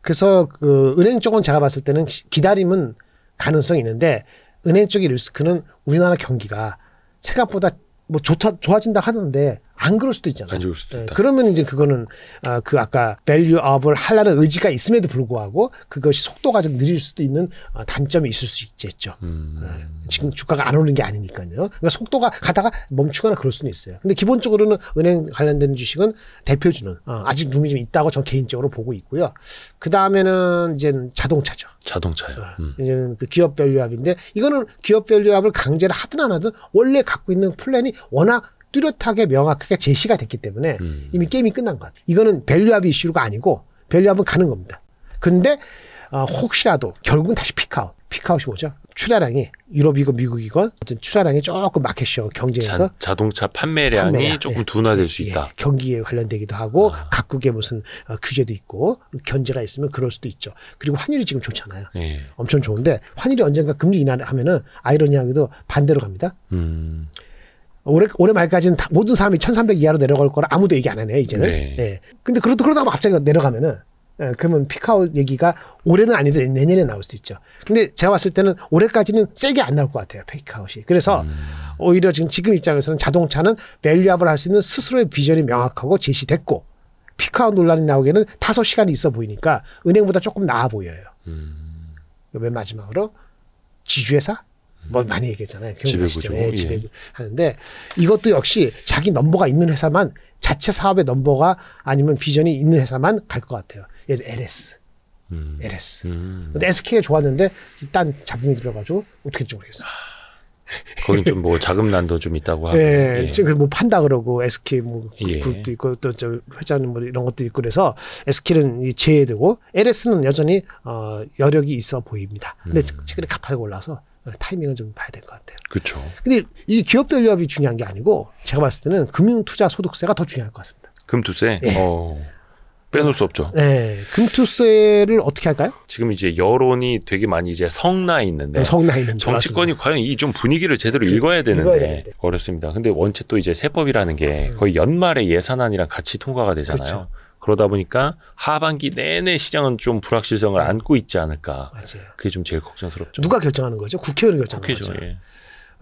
그래서 그 은행 쪽은 제가 봤을 때는 기다림은 가능성이 있는데 은행 쪽의 리스크는 우리나라 경기가 생각보다 뭐 좋다 좋아진다 하는데 안 그럴 수도 있잖아요. 안 좋을 수도 있다. 네, 그러면 이제 그거는 아, 그 아까 밸류 업을 하려는 의지가 있음에도 불구하고 그것이 속도가 좀 느릴 수도 있는 아, 단점이 있을 수 있겠죠. 음. 네, 지금 주가가 안 오르는 게 아니니까요. 그러니까 속도가 가다가 멈추거나 그럴 수는 있어요. 근데 기본적으로는 은행 관련된 주식은 대표주는 어, 아직 눈이좀 있다고 전 개인적으로 보고 있고요. 그 다음에는 이제 자동차죠. 자동차요. 네. 음. 이제는 그 기업 밸류업인데 이거는 기업 밸류업을 강제를 하든 안 하든 원래 갖고 있는 플랜이 워낙 뚜렷하게 명확하게 제시가 됐기 때문에 음. 이미 게임이 끝난 거예요. 이거는 밸류합 이슈가 아니고 밸류합은 가는 겁니다. 근데 어, 혹시라도 결국은 다시 피카웃. 피카웃이 뭐죠? 출하량이 유럽이건 미국이건 어쨌든 출하량이 조금 마켓쇼 경쟁에서 자, 동차 판매량이 판매량, 예, 조금 둔화될 수 예, 있다. 예, 경기에 관련되기도 하고 아. 각국의 무슨 어, 규제도 있고 견제가 있으면 그럴 수도 있죠. 그리고 환율이 지금 좋잖아요. 예. 엄청 좋은데 환율이 언젠가 금리 인하하면은 아이러니하게도 반대로 갑니다. 음. 올해, 올해 말까지는 다, 모든 사람이 1300 이하로 내려갈 거라 아무도 얘기 안하네 이제는. 네. 예. 근데 그러다, 그러다가 갑자기 내려가면은, 예, 그러면 피카웃 얘기가 올해는 아니더 내년에 나올 수도 있죠. 근데 제가 봤을 때는 올해까지는 세게 안 나올 것 같아요, 피카웃이. 그래서 음. 오히려 지금, 지금 입장에서는 자동차는 밸류업을 할 수 있는 스스로의 비전이 명확하고 제시됐고, 피카웃 논란이 나오기에는 다소 시간이 있어 보이니까 은행보다 조금 나아 보여요. 음. 맨 마지막으로 지주회사? 뭐 많이 얘기했잖아요. 기억나시죠? 예, 지배 예. 하는데 이것도 역시 자기 넘버가 있는 회사만 자체 사업의 넘버가 아니면 비전이 있는 회사만 갈 것 같아요. 예를 들어 LS. 음. LS. 음. 근데 s k 에 좋았는데 일단 자본이 들어가지고 어떻게 될지 모르겠어 거긴 좀 뭐 자금난도 좀 있다고 하고. 예, 예. 지금 뭐 판다 그러고 SK 뭐 예. 그룹도 예. 있고 또 저 회장님 뭐 이런 것도 있고 그래서 SK는 제외되고 LS는 여전히 어 여력이 있어 보입니다. 근데 음. 최근에 가파르게 올라서 타이밍을좀 봐야 될 것 같아요. 그렇죠. 근데 이 기업 연합이 중요한 게 아니고 제가 봤을 때는 금융 투자 소득세가 더 중요할 것 같습니다. 금투세? 네. 예. 어. 빼놓을 수 없죠. 네. 금투세를 어떻게 할까요? 지금 이제 여론이 되게 많이 이제 성나 있는데. 네, 성나 있는 정치권이 과연 이 좀 분위기를 제대로 그, 읽어야 되는데, 읽어야 되는데, 어렵습니다. 근데 원체 또 이제 세법이라는 게 음. 거의 연말에 예산안이랑 같이 통과가 되잖아요. 그렇죠. 그러다 보니까 하반기 내내 시장은 좀 불확실성을 안고 있지 않을까. 맞아요. 그게 좀 제일 걱정스럽죠. 누가 결정하는 거죠? 국회의원이 결정하는 국회죠, 거죠. 예.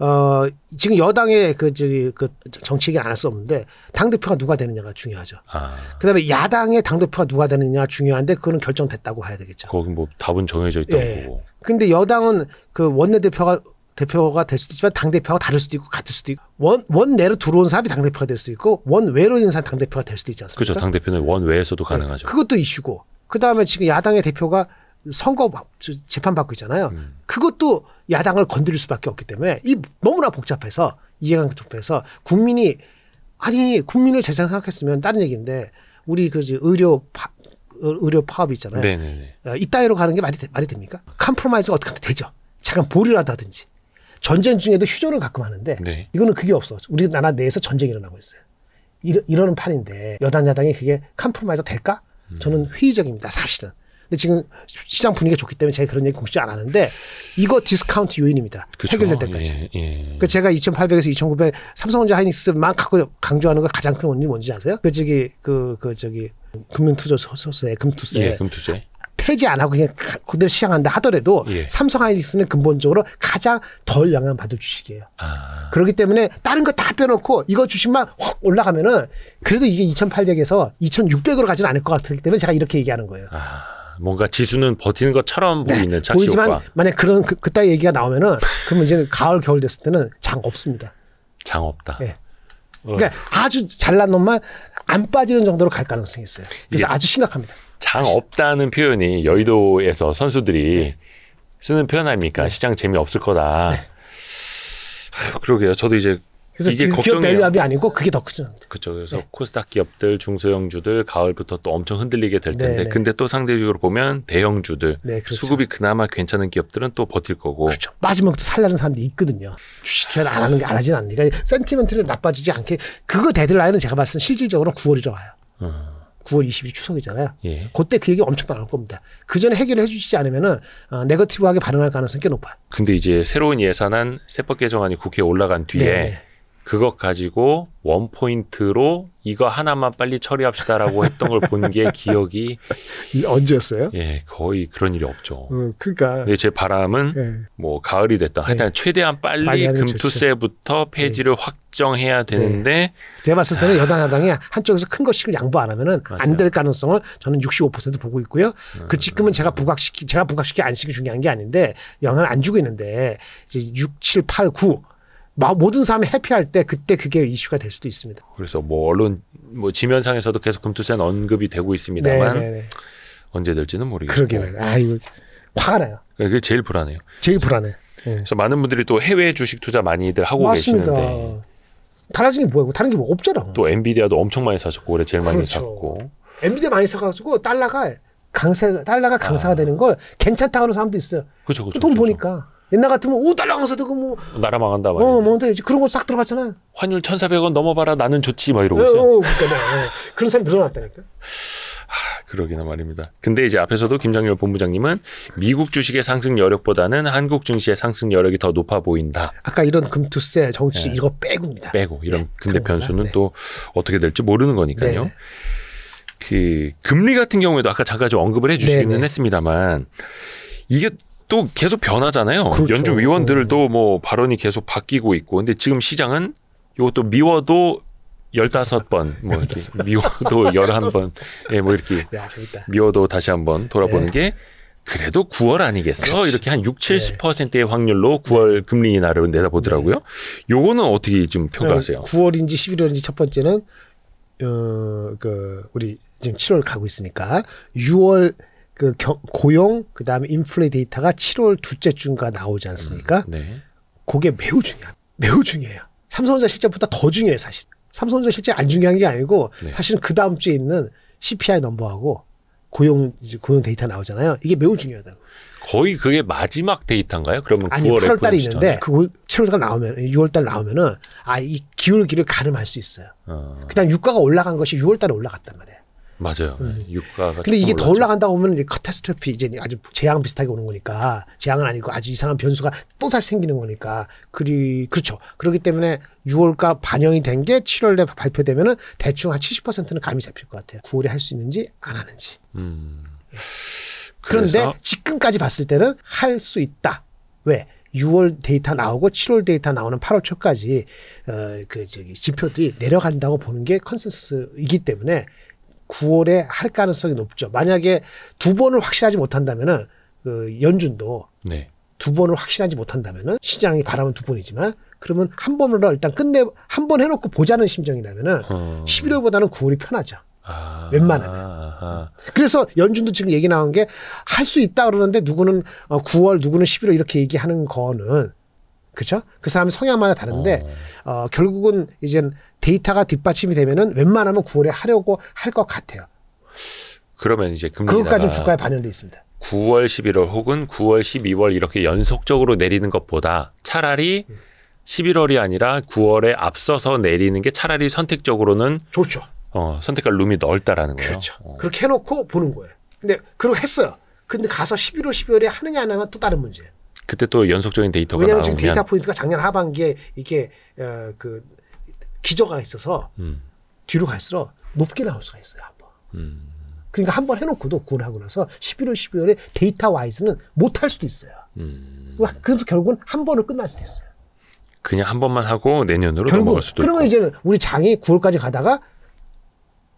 어, 지금 여당의 그, 저기, 그 정치 얘기는 안할 수 없는데 당대표가 누가 되느냐가 중요하죠. 아. 그 다음에 야당의 당대표가 누가 되느냐 중요한데 그거는 결정됐다고 해야 되겠죠. 거기 뭐 답은 정해져 있다고 예. 보고. 근데 여당은 그 원내대표가 대표가 될 수도 있지만 당대표가 다를 수도 있고 같을 수도 있고 원 원내로 들어온 사람이 당 대표가 될 수도 있고 원외로 있는 사람 당 대표가 될 수도 있지 않습니까? 그렇죠. 당 대표는 원외에서도 네. 가능하죠. 네. 그것도 이슈고 그 다음에 지금 야당의 대표가 선거 재판 받고 있잖아요. 음. 그것도 야당을 건드릴 수밖에 없기 때문에 이 너무나 복잡해서 이해가 복잡해서 국민이 아니 국민을 재생 생각했으면 다른 얘기인데 우리 그 의료 파, 의료 파업 있잖아요. 네네네. 어, 이따위로 가는 게 말이 말이 됩니까? 컴프로마이즈가 어떻게 되죠? 잠깐 보류라도 하든지 전쟁 중에도 휴전을 가끔 하는데 네. 이거는 그게 없어. 우리나라 내에서 전쟁이 일어나고 있어요. 이러, 이러는 판인데 여당 야당이 그게 캄프마이저 로 될까? 음. 저는 회의적입니다. 사실은. 근데 지금 시장 분위기가 좋기 때문에 제가 그런 얘기 공식 안 하는데 이거 디스카운트 요인입니다. 그쵸. 해결될 때까지. 예, 예. 그 제가 2,800에서 2,900 삼성전자 하이닉스만 갖고 강조하는 거 가장 큰 원인이 뭔지 아세요? 그 저기 그그 그 저기 금융투자 소서의 금투세. 예, 금투세. 폐지 안 하고 그냥 그대로 시행한다 하더라도 예. 삼성 하이닉스는 근본적으로 가장 덜 영향 받을 주식이에요. 아. 그렇기 때문에 다른 거 다 빼놓고 이거 주식만 확 올라가면은 그래도 이게 2,800에서 2,600으로 가지는 않을 것 같기 때문에 제가 이렇게 얘기하는 거예요. 아. 뭔가 지수는 버티는 것처럼 보이는 네, 보이지만 과 만약 그런 그, 그따위 얘기가 나오면은 그러면 이제 가을 겨울 됐을 때는 장 없습니다. 장 없다. 네. 어. 그러니까 어. 아주 잘난 놈만 안 빠지는 정도로 갈 가능성이 있어요. 그래서 예. 아주 심각합니다. 장 없다는 표현이 여의도에서 선수들이 쓰는 표현 아닙니까? 네. 시장 재미 없을 거다. 네. 아유, 그러게요. 저도 이제 그래서 이게 기업 밸류업이 아니고 그게 더 크죠. 그렇죠. 그래서 네. 코스닥 기업들, 중소형주들 가을부터 또 엄청 흔들리게 될 네, 텐데, 네네. 근데 또 상대적으로 보면 대형주들 네, 그렇죠. 수급이 그나마 괜찮은 기업들은 또 버틸 거고. 그렇죠. 마지막 또 살라는 사람들이 있거든요. 주식 투자안 하는 게 안 하진 않으니까 그러니까 센티멘트를 나빠지지 않게 그거 데드라인은 제가 봤을 때 실질적으로 9월이좋아요 음. 어. 9월 20일 추석이잖아요. 예. 그때 그 얘기 엄청 나올 겁니다. 그 전에 해결을 해주시지 않으면은 어, 네거티브하게 반응할 가능성이 꽤 높아요. 근데 이제 새로운 예산안 세법 개정안이 국회에 올라간 뒤에 네네. 네. 그것 가지고 원 포인트로 이거 하나만 빨리 처리합시다라고 했던 걸 본 게 기억이 언제였어요? 예, 거의 그런 일이 없죠. 음, 그러니까. 근데 제 바람은 예. 뭐 가을이 됐다. 예. 하여튼 예. 최대한 빨리 금투세부터 폐지를 예. 확정해야 되는데 네. 제가 봤을 때는 아. 여당 야당이 한쪽에서 큰 것씩을 양보 안 하면은 안 될 가능성을 저는 65% 보고 있고요. 음. 그 지금은 제가 부각시키 제가 부각시키 안 시키 중요한 게 아닌데 영향을 안 주고 있는데 이제 6, 7, 8, 9 모든 사람이 해피할 때 그때 그게 이슈가 될 수도 있습니다. 그래서 뭐 언론 뭐 지면상에서도 계속 금투세 언급이 되고 있습니다만 네네네. 네, 네. 언제 될지는 모르겠어 그러게요. 아 이거 화가 나요. 네, 그게 제일 불안해요. 제일 불안해. 네. 그래서 많은 분들이 또 해외 주식 투자 많이들 하고 맞습니다. 계시는데 달라게 뭐야? 다른 게 뭐 없잖아. 또 엔비디아도 엄청 많이 사셨고 올해 제일 그렇죠. 많이 샀고 엔비디아 많이 사가지고 달러가 강세 달러가 강세가 아. 되는 걸 괜찮다 하는 사람도 있어요. 그렇죠, 그렇죠. 돈 그렇죠. 보니까 옛날 같으면 오 달러 강사도 그 뭐 나라 망한다 말이야. 어, 뭔데 뭐, 그런 거 싹 들어갔잖아. 환율 1,400원 넘어봐라 나는 좋지 막 이러고 네, 있어. 어, 그러니까, 어, 그런 사람 늘어났다니까. 하, 그러기나 말입니다. 근데 이제 앞에서도 김정열 본부장님은 미국 주식의 상승 여력보다는 한국 증시의 상승 여력이 더 높아 보인다. 아까 이런 금투세 정치 네. 이거 빼고입니다. 빼고 이런 네, 근대 변수는 네. 또 어떻게 될지 모르는 거니까요. 그 금리 같은 경우에도 아까 잠깐 좀 언급을 해주시기는 했습니다만 이게 또 계속 변하잖아요. 그렇죠. 연준 위원들도 음. 뭐 발언이 계속 바뀌고 있고. 근데 지금 시장은 이것도 미워도 열다섯 번뭐 이렇게 미워도 열한 번 예, 뭐 이렇게 야, 미워도 다시 한번 돌아보는 네. 게 그래도 9월 아니겠어? 그치. 이렇게 한 6, 70%의 네. 확률로 9월 금리 인하를 내다보더라고요. 네. 요거는 어떻게 좀 네, 평가하세요? 9월인지 11월인지 첫 번째는 어, 그 우리 지금 7월 가고 있으니까 6월 그 겨, 고용 그다음에 인플레 데이터가 7월 둘째 주인가 나오지 않습니까? 음, 네. 그게 매우 중요합니다. 매우 중요해요. 삼성전자 실적보다 더 중요해 요 사실. 삼성전자 실적 안 중요한 게 아니고 네. 사실은 그 다음 주에 있는 CPI 넘버하고 고용 이제 고용 데이터 나오잖아요. 이게 매우 중요하다고. 거의 그게 마지막 데이터인가요? 그러면 아니 9월에 8월 달이 있는데 그 7월달 나오면 6월달 나오면은 아이 기울기를 가늠할 수 있어요. 어. 그다음 유가가 올라간 것이 6월달에 올라갔단 말이에요. 맞아요. 음. 네, 유가가. 근데 이게 더 올라간다 고 보면 이제 카테스트로피 이제 아주 재앙 비슷하게 오는 거니까 재앙은 아니고 아주 이상한 변수가 또 다시 생기는 거니까 그리 그렇죠. 그렇기 때문에 6월가 반영이 된 게 7월에 발표되면은 대충 한 70%는 감이 잡힐 것 같아요. 9월에 할 수 있는지 안 하는지. 음. 예. 그런데 지금까지 봤을 때는 할 수 있다. 왜? 6월 데이터 나오고 7월 데이터 나오는 8월 초까지 어그 저기 지표들이 내려간다고 보는 게 컨센서스이기 때문에 9월에 할 가능성이 높죠. 만약에 두 번을 확실하지 못한다면은 그 연준도 네. 두 번을 확실하지 못한다면은 시장이 바라면 두 번이지만 그러면 한 번으로 일단 끝내 한 번 해놓고 보자는 심정이라면은 어... 11월보다는 9월이 편하죠. 아... 웬만하면. 아... 그래서 연준도 지금 얘기 나온 게 할 수 있다 그러는데 누구는 9월, 어, 누구는 11월 이렇게 얘기하는 거는 그렇죠? 그사람 성향마다 다른데 어. 어 결국은 이제 데이터가 뒷받침이 되면은 웬만하면 구월에 하려고 할 것 같아요. 그러면 이제 금리 그것까지 주가에 반영돼 있습니다. 9월 11월 혹은 9월 12월 이렇게 연속적으로 내리는 것보다 차라리 음. 11월이 아니라 9월에 앞서서 내리는 게 차라리 선택적으로는 좋죠. 어, 선택할 룸이 넓다라는 거예요. 그렇죠. 어. 그렇게 해놓고 보는 거예요. 근데 그러고 했어요. 근데 가서 11월, 12월에 하느냐 안 하느냐 또 다른 문제예요. 그때 또 연속적인 데이터가 왜냐하면 지금 데이터 포인트가 작년 하반기에 이게 렇 어, 그 기저가 있어서 음. 뒤로 갈수록 높게 나올 수가 있어요 한번. 음. 그러니까 한 번 해놓고도 구원하고 나서 11월 12월에 데이터 와이즈는 못 할 수도 있어요. 음. 그래서 결국은 한번으 끝날 수도 있어요. 그냥 한 번만 하고 내년으로 결국, 넘어갈 수도 그러면 있고. 이제 우리 장이 9월까지 가다가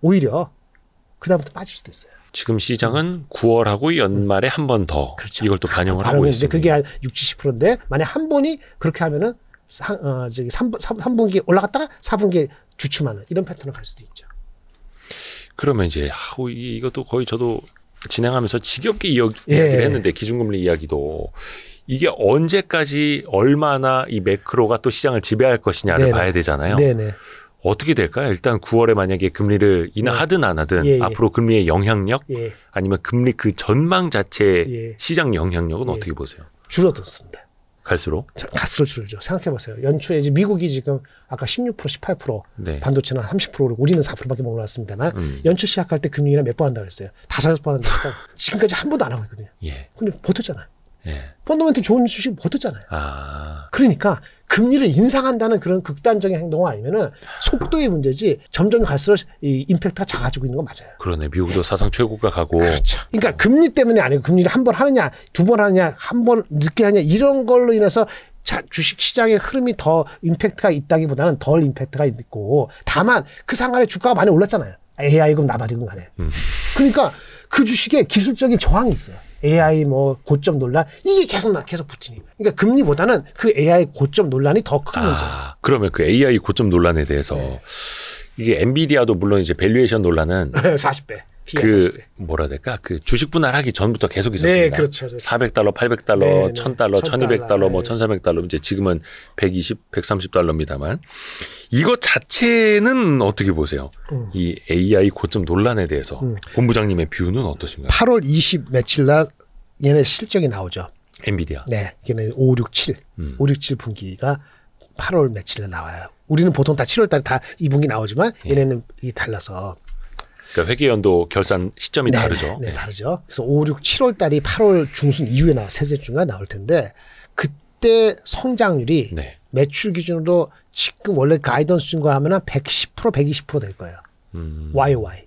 오히려 그다음부터 빠질 수도 있어요. 지금 시장은 9월하고 연말에 한 번더 그렇죠. 이걸 또 반영을 하고 있습니다. 그게 60, 70%인데 만약 한 분이 그렇게 하면은 어, 저기 3, 3, 분기 올라갔다가 4분기에 주춤하는 이런 패턴을 갈 수도 있죠. 그러면 이제 하고 이것도 거의 저도 진행하면서 지겹게 예. 이야기를 했는데 기준금리 이야기도 이게 언제까지 얼마나 이 매크로가 또 시장을 지배할 것이냐를 네네. 봐야 되잖아요. 네네. 어떻게 될까요? 일단 9월에 만약에 금리를 인하하든 네. 안 하든 예, 예. 앞으로 금리의 영향력 예. 아니면 금리 그 전망 자체의 예. 시장 영향력은 예. 어떻게 보세요? 줄어들었습니다. 갈수록? 자, 갈수록 줄죠. 생각해보세요. 연초에 이제 미국이 지금 아까 16% 18% 네. 반도체나 30%를 우리는 4%밖에 못 올랐습니다만 음. 연초 시작할 때 금리나 몇 번 한다 그랬어요. 다섯 번 한다 그랬다. 지금까지 한 번도 안 하고 있거든요. 예. 근데 버텼잖아요. 예. 펀더멘트 좋은 주식 버텼잖아요. 아. 그러니까 금리를 인상한다는 그런 극단적인 행동은 아니면은 속도의 문제지 점점 갈수록 이 임팩트가 작아지고 있는 거 맞아요. 그러네. 미국도 사상 최고가 가고. 그렇죠. 그러니까 금리 때문에 아니고 금리를 한 번 하느냐, 두 번 하느냐, 한 번 늦게 하냐 이런 걸로 인해서 자, 주식 시장의 흐름이 더 임팩트가 있다기보다는 덜 임팩트가 있고 다만 그 상관에 주가가 많이 올랐잖아요. AI금 나발이금 간에. 음. 그러니까 그 주식에 기술적인 저항이 있어요. AI 뭐 고점 논란 이게 계속 나 계속 붙이는 거예요. 그러니까 금리보다는 그 AI 고점 논란이 더큰 아, 문제 그러면 그 AI 고점 논란에 대해서 네. 이게 엔비디아도 물론 이제 밸류에이션 논란은 40배. 그 뭐라 해야 될까? 그 주식 분할하기 전부터 계속 네, 있었습니다. 네, 그렇죠. 그렇죠. 400달러, 800달러, 네, 1000달러, 1200달러, 뭐 1400달러 이제 지금은 120, 130달러입니다만 이거 자체는 어떻게 보세요? 음. 이 AI 고점 논란에 대해서 음. 본부장님의 뷰는 어떠신가요? 8월 20 며칠 날 얘네 실적이 나오죠. 엔비디아. 네. 걔네 567, 음. 567 분기가 8월 며칠날 나와요. 우리는 보통 다 7월 달에 다 2분기 나오지만 예. 얘네는 예. 이 달라서 그러니까 회계연도 결산 시점이 네 다르죠. 네, 다르죠. 그래서 5, 6, 7월 달이 8월 중순 이후에나 세제 중에 나올 텐데 그때 성장률이 네. 매출 기준으로 지금 원래 가이던스 준걸 하면 한110% 120%될 거예요. 음. YOY.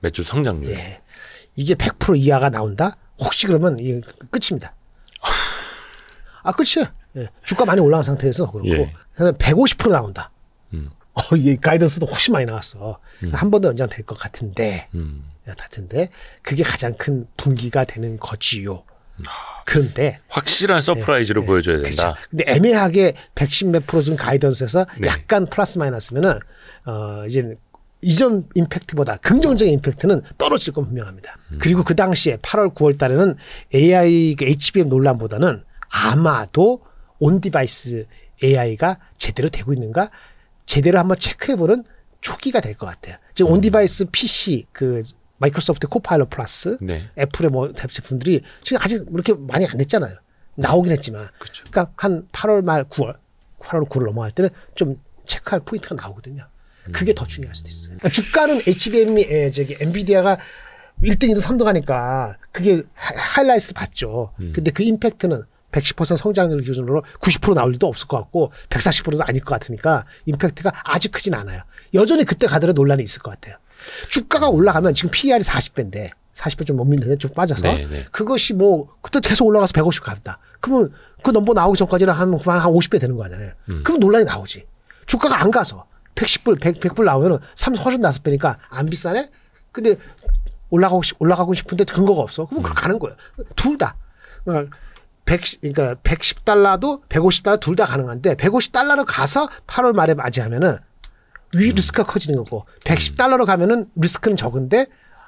매출 성장률. 예. 이게 100% 이하가 나온다? 혹시 그러면 이 끝입니다. 아, 끝이에요. 예. 주가 많이 올라간 상태에서 그렇고. 예. 150% 나온다. 음. 어, 이 가이던스도 훨씬 많이 나왔어. 음. 한번 도 연장될 것 같은데, 음. 같은데 그게 가장 큰 분기가 되는 거지요. 아. 그런데 확실한 서프라이즈로 네, 네, 보여줘야 네, 된다. 그쵸. 그렇죠. 근데 애매하게 110몇 프로 준 가이던스에서 네. 약간 플러스 마이너스면은 어 이제 이전 임팩트보다 긍정적인 임팩트는 떨어질 건 분명합니다. 음. 그리고 그 당시에 8월 9월 달에는 AI HBM 그러니까 논란보다는 아마도 온 디바이스 AI가 제대로 되고 있는가 제대로 한번 체크해보는 초기가 될 것 같아요. 지금 음. 온디바이스 PC 그 마이크로소프트 코파일럿 플러스 네. 애플의 뭐 제품들이 지금 아직 뭐 이렇게 많이 안 됐잖아요. 나오긴 했지만 그쵸. 그러니까 한 8월 말 9월 8월 9월 넘어갈 때는 좀 체크할 포인트가 나오거든요. 그게 음. 더 중요할 수도 있어요. 그러니까 주가는 HBM이 에, 예, 저기 엔비디아가 1등, 이든 3등 하니까 그게 하이라이트를 봤죠. 음. 근데 그 임팩트는 110% 성장률 기준으로 90% 나올 리도 없을 것 같고 140%도 아닐 것 같으니까 임팩트가 아주 크진 않아요. 여전히 그때 가더라도 논란이 있을 것 같아요. 주가가 올라가면 지금 PER이 40배인데 40배 좀 못 믿는데 좀 빠져서 네네. 네. 그것이 뭐 그때 계속 올라가서 150 갑니다. 그러면 그 넘버 나오기 전까지는 한한 한 50배 되는 거잖아요. 음. 그럼 논란이 나오지. 주가가 안 가서 110불, 100, 100불 나오면은 3, 35배니까 안 비싸네. 근데 올라가고 싶, 올라가고 싶은데 근거가 없어. 그럼 음. 가는 거예요. 둘 다. 그러니까 110, 그러니까 110달러도 150달러 둘 다 가능한데 150달러로 가서 8월 말에 맞이하면은 위 음. 리스크가 커지는 거고 110달러로 가면은 리스크는 적은데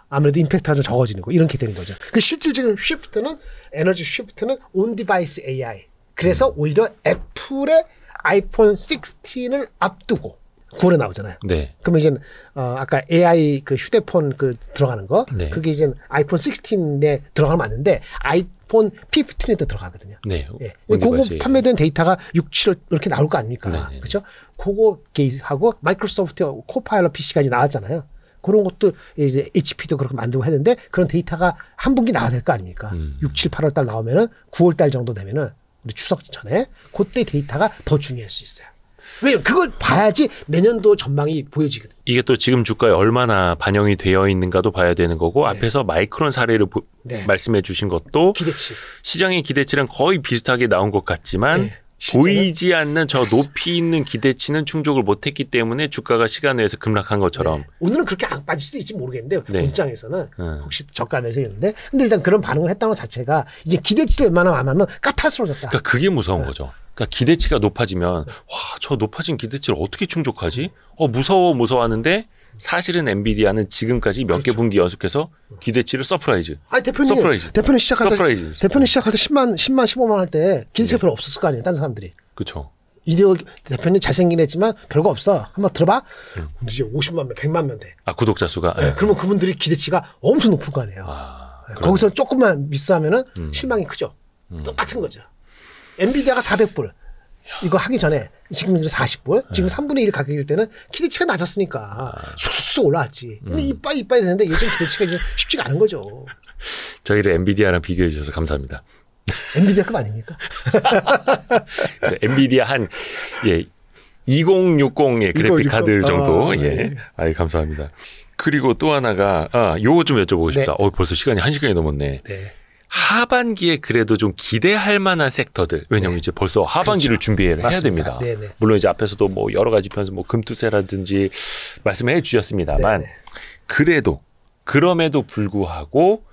아무래도 임팩트가 좀 적어지는 거 이런 기대는 거죠. 그 실질 적인 쉬프트는 에너지 쉬프트는 온 디바이스 AI. 그래서 음. 오히려 애플의 아이폰 16을 앞두고 9월에 나오잖아요. 네. 그러면 이제 어 아까 AI 그 휴대폰 그 들어가는 거 네. 그게 이제 아이폰 16에 들어가면 맞는데 아이 폰 P15에도 들어가거든요. 네. 예. 그거 판매된 데이터가 6, 7월 이렇게 나올 거 아닙니까? 네, 네, 네. 그죠 그거 게이하고 마이크로소프트 코파일럿 PC까지 나왔잖아요. 그런 것도 이제 HP도 그렇게 만들고 했는데 그런 데이터가 한 분기 나와야 될 거 아닙니까? 음. 6, 7, 8월 달 나오면은 9월 달 정도 되면은 우리 추석 전에 그때 데이터가 더 중요할 수 있어요. 왜 그걸 봐야지 내년도 전망이 보여지거든. 이게 또 지금 주가에 얼마나 반영이 되어 있는가도 봐야 되는 거고 네. 앞에서 마이크론 사례를 보, 네. 말씀해 주신 것도 기대치. 시장의 기대치랑 거의 비슷하게 나온 것 같지만 네. 보이지 않는 저 높이 있는 기대치는 충족을 못했기 때문에 주가가 시간 내에서 급락한 것처럼. 네. 오늘은 그렇게 안 빠질 수도 있지 모르겠는데 네. 본장에서는 음. 혹시 저가 내서 있는데 근데 일단 그런 반응을 했다는 것 자체가 이제 기대치를 웬만하면 안 하면 까탈스러워졌다. 그러니까 그게 무서운 네. 거죠. 그러니까 기대치가 높아지면 와 저 높아진 기대치를 어떻게 충족하지? 어 무서워 무서워하는데 사실은 엔비디아는 지금까지 몇개 그렇죠. 분기 연속해서 기대치를 서프라이즈. 아니 대표님 서프라이즈. 대표님 시작할 때 서프라이즈. 대표님 시작할 때 10만 10만 15만 할 때 기대치 네. 예. 별로 없었을 거 아니에요. 다른 사람들이. 그렇죠. 이대호 대표님 잘생긴 했지만 별거 없어. 한번 들어봐. 음. 이제 50만 명, 100만 명 돼. 아 구독자 수가. 네, 그러면 그분들이 기대치가 엄청 높을 거 아니에요. 아, 거기서 조금만 미스하면은 음. 실망이 크죠. 음. 똑같은 거죠. 엔비디아가 400불. 이거 하기 전에 지금 40불, 지금 3분의 1 가격일 때는 키대치가 낮았으니까 쑥쑥 올라왔지. 근데 이빨 이빨 되는데 요즘 키대치가 이제 쉽지가 않은 거죠. 저희를 엔비디아랑 비교해 주셔서 감사합니다. 엔비디아급 아닙니까? 엔비디아 한 예. 2060의 그래픽 2060? 카드 정도. 아, 예. 네. 아유, 예, 감사합니다. 그리고 또 하나가, 아, 요거 좀 여쭤보고 네. 싶다. 네. 어, 벌써 시간이 1시간이 넘었네. 네. 하반기에 그래도 좀 기대할 만한 섹터들 왜냐면 네. 이제 벌써 하반기를 그렇죠. 준비를 맞습니다. 해야 됩니다. 네네. 네. 물론 이제 앞에서도 뭐 여러 가지 편에뭐 금투세라든지 말씀해 주셨습니다만 네네. 네. 그래도 그럼에도 불구하고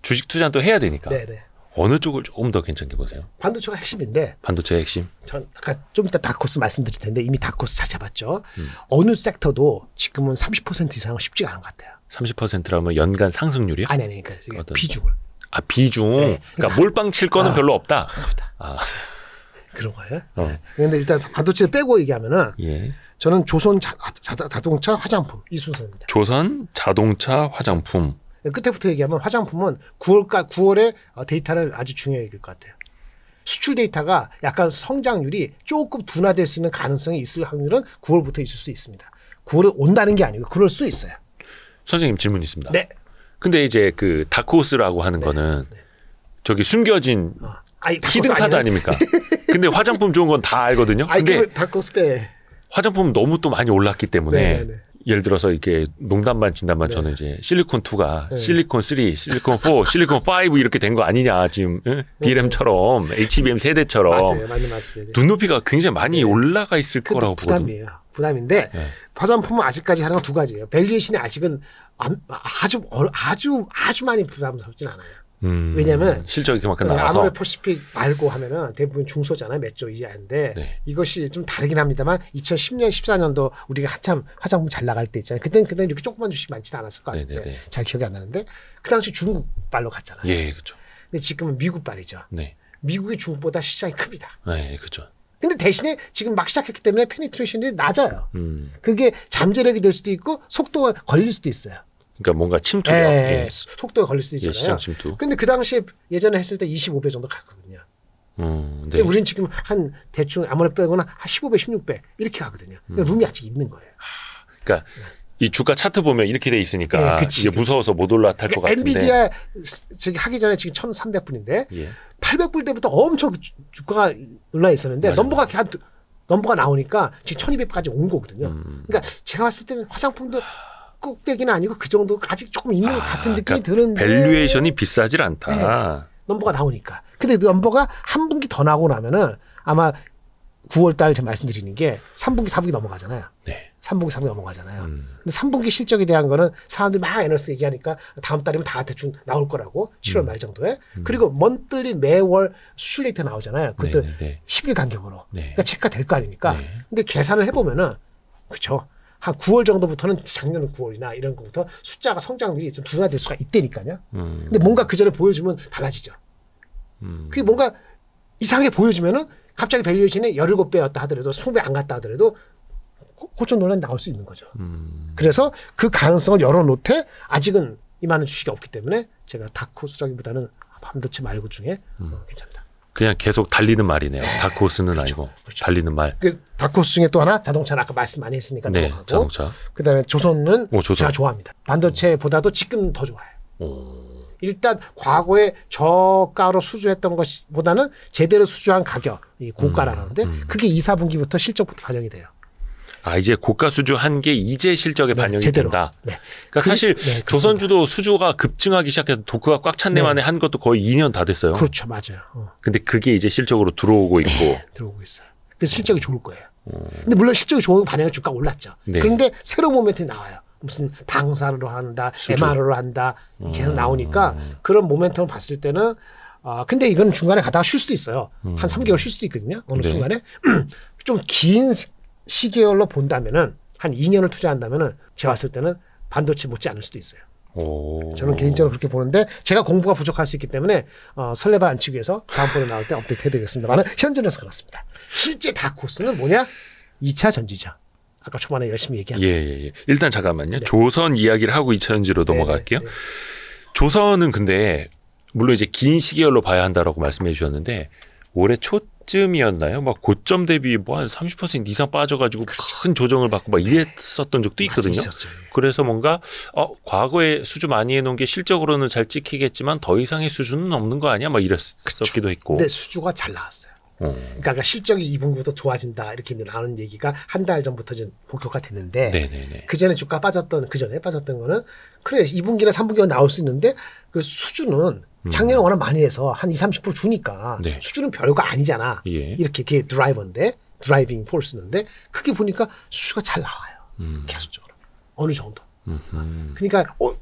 주식 투자는 또 해야 되니까 네네. 네. 어느 쪽을 조금 더 괜찮게 보세요? 반도체가 핵심인데. 반도체 핵심. 전 아까 좀 이따 다코스 말씀드릴 텐데 이미 다코스 찾아봤죠. 음. 어느 섹터도 지금은 30% 이상은 쉽지가 않은 것 같아요. 30%라면 연간 상승률이요? 아니 아니 그러니까 비중을. 아 비중. 네. 그러니까 몰빵 칠 거는 아, 별로 없다. 아. 그런 거예요. 그런데 어. 일단 반도체 를 빼고 얘기하면은 예. 저는 조선 아, 자, 자, 자동차 화장품 이 순서입니다. 조선 자동차 화장품. 네, 끝에부터 얘기하면 화장품은 9월까 9월에 어, 데이터를 아주 중요하게 읽을 것 같아요. 수출 데이터가 약간 성장률이 조금 둔화될 수 있는 가능성이 있을 확률은 9월부터 있을 수 있습니다. 9월에 온다는 게 아니고 그럴 수 있어요. 선생님 질문 있습니다. 네. 근데 이제 그 다크호스라고 하는 네. 거는 네. 저기 숨겨진 아, 아니, 히든 카드 아닙니까? 근데 화장품 좋은 건 다 알거든요. 아니, 근데 다크호스 빼. 네. 화장품 너무 또 많이 올랐기 때문에 네네네. 네, 예를 들어서 이렇게 농담반 진담반 네. 저는 이제 실리콘 2가 네. 실리콘 3, 실리콘 4, 실리콘 5 이렇게 된 거 아니냐 지금 응? DRAM처럼 HBM 세대처럼 맞아요, 맞아 맞습니다. 눈높이가 굉장히 많이 네. 올라가 있을 거라고 부담이에요. 보거든요. 부담인데 네. 화장품은 아직까지 하는 건 두 가지예요. 벨리신이 아직은 아주 아주 아주 많이 부담스럽진 않아요. 음, 왜냐하면 실적이 그만큼 네, 나와서 아무래 포시픽 말고 하면은 대부분 중소잖아요 몇 조 이하인데 네. 이것이 좀 다르긴 합니다만 2010년 14년도 우리가 한참 화장품 잘 나갈 때 있잖아요 그땐 그땐 이렇게 조그만 주식 많지는 않았을 것 네, 네, 같은데 네네네. 잘 기억이 안 나는데 그 당시 중국 발로 갔잖아요. 예, 그렇죠. 근데 지금은 미국 발이죠. 네. 미국이 중국보다 시장이 큽니다. 네, 그렇죠. 근데 대신에 지금 막 시작했기 때문에 페니트레이션이 낮아요. 음. 그게 잠재력이 될 수도 있고 속도가 걸릴 수도 있어요. 그러니까 뭔가 침투가 예, 예, 예. 속도가 걸릴 수도 예, 있잖아요. 예, 근데 그 당시에 예전에 했을 때 25배 정도 갔거든요. 음, 네. 근데 우리는 지금 한 대충 아무래도 빼거나 한 15배, 16배 이렇게 가거든요. 그러니까 음. 룸이 아직 있는 거예요. 그러니까 네. 이 주가 차트 보면 이렇게 돼 있으니까 예, 그치, 무서워서 그치. 못 올라탈 그것 같은데. 엔비디아 저기 하기 전에 지금 1,300불인데 예. 800불 때부터 엄청 주가가 올라 있었는데 넘버가 계속 넘버가 나오니까 지금 1,200까지 온 거거든요. 음. 그러니까 제가 봤을 때는 화장품도 꼭대기는 아니고 그 정도 아직 조금 있는 아, 것 같은 그러니까 느낌이 그러니까 드는데 밸류에이션이 비싸질 않다. 네. 넘버가 나오니까. 근데 넘버가 한 분기 더 나고 나면은 아마 9월 달 제가 말씀드리는 게 3분기, 4분기 넘어가잖아요. 네. 3분기 상으 넘어가잖아요. 음. 근데 3분기 실적에 대한 거는 사람들이 막에너스 얘기하니까 다음 달이면 다 대충 나올 거라고 7월 음. 말 정도에. 음. 그리고 먼뜰리 매월 수출 데이터 나오잖아요. 그때 네, 네, 10일 간격으로. 네. 그러니까 체크가 될 거 아닙니까? 네. 근데 계산을 해보면은 그렇죠. 한 9월 정도부터는 작년 9월이나 이런 거부터 숫자가 성장률이 좀 둔화될 수가 있다니까요. 음. 근데 뭔가 그 전에 보여주면 달라지죠. 음. 그게 뭔가 이상하게 보여주면은 갑자기 밸류에이션이 17배였다 하더라도 20배 안 갔다 하더라도 호천 논란이 나올 수 있는 거죠. 음. 그래서 그 가능성을 열어놓되 아직은 이만한 주식이 없기 때문에 제가 다크호스라기보다는 밤도체 말고 중에 음. 어, 괜찮다. 그냥 계속 달리는 말이네요. 네. 다크호스는 그렇죠. 아니고 그렇죠. 달리는 말. 그 다크호스 중에 또 하나 자동차는 아까 말씀 많이 했으니까 네, 넘어가고. 자동차. 그다음에 조선은 오, 조선. 제가 좋아합니다. 반도체보다도 지금 더 좋아요. 오. 일단 과거에 저가로 수주했던 것보다는 제대로 수주한 가격, 이 고가라는데 음, 음. 그게 2, 4분기부터 실적부터 반영이 돼요. 아 이제 고가 수주 한 게 이제 실적에 네, 반영이 제대로. 된다. 네. 그러니까 그, 사실 네, 조선주도 수주가 급증하기 시작해서 도크가 꽉찬 데만에 네. 한 것도 거의 2년 다 됐어요. 그렇죠, 맞아요. 어. 근데 그게 이제 실적으로 들어오고 네, 있고 들어오고 있어요. 그래서 실적이 좋을 거예요. 음. 근데 물론 실적이 좋은 반영에 주가 올랐죠. 네. 그런데 새로 모멘트이 나와요. 무슨 방사로 한다, MR로 한다 계속 음. 나오니까 그런 모멘텀을 봤을 때는 아 어, 근데 이건 중간에 가다가 쉴 수도 있어요. 음. 한 3개월 쉴 수도 있거든요. 어느 순간에 좀긴 시계열로 본다면은 한 2년을 투자한다면은 제가 봤을 때는 반도체 못지 않을 수도 있어요. 오. 저는 개인적으로 그렇게 보는데 제가 공부가 부족할 수 있기 때문에 어, 설레발 안 치기 위해서 다음번에 나올 때 업데이트 해드리겠습니다만 현재로서 그렇습니다. 실제 다코스는 뭐냐? 2차 전지죠. 아까 초반에 열심히 얘기한. 예, 예, 예. 일단 잠깐만요. 네. 조선 이야기를 하고 2차 전지로 넘어갈게요. 네, 네, 네. 조선은 근데 물론 이제 긴 시계열로 봐야 한다라고 말씀해 주셨는데 올해 초 쯤이었나요? 막 고점 대비 뭐 한 30% 이상 빠져가지고 큰 조정을 받고 막 네. 이랬었던 적도 있거든요. 그래서 뭔가 어 과거에 수주 많이 해놓은 게 실적으로는 잘 찍히겠지만 더 이상의 수준은 없는 거 아니야? 막 이랬었기도 했고. 근데 수주가 잘 나왔어요. 어. 그러니까 실적이 2분기부터 좋아진다 이렇게 나오는 얘기가 한 달 전부터 좀 본격화됐는데 그 전에 주가 빠졌던 그 전에 빠졌던 거는 그래 2분기나 3분기가 나올 수 있는데 그수준은 음. 작년에 워낙 많이 해서 한 20, 30% 주니까 네. 수준은 별거 아니잖아. 예. 이렇게 이게 드라이버인데 드라이빙 폴스인데 크게 보니까 수수가 잘 나와요. 음. 계속적으로 어느 정도. 음흠. 그러니까 어,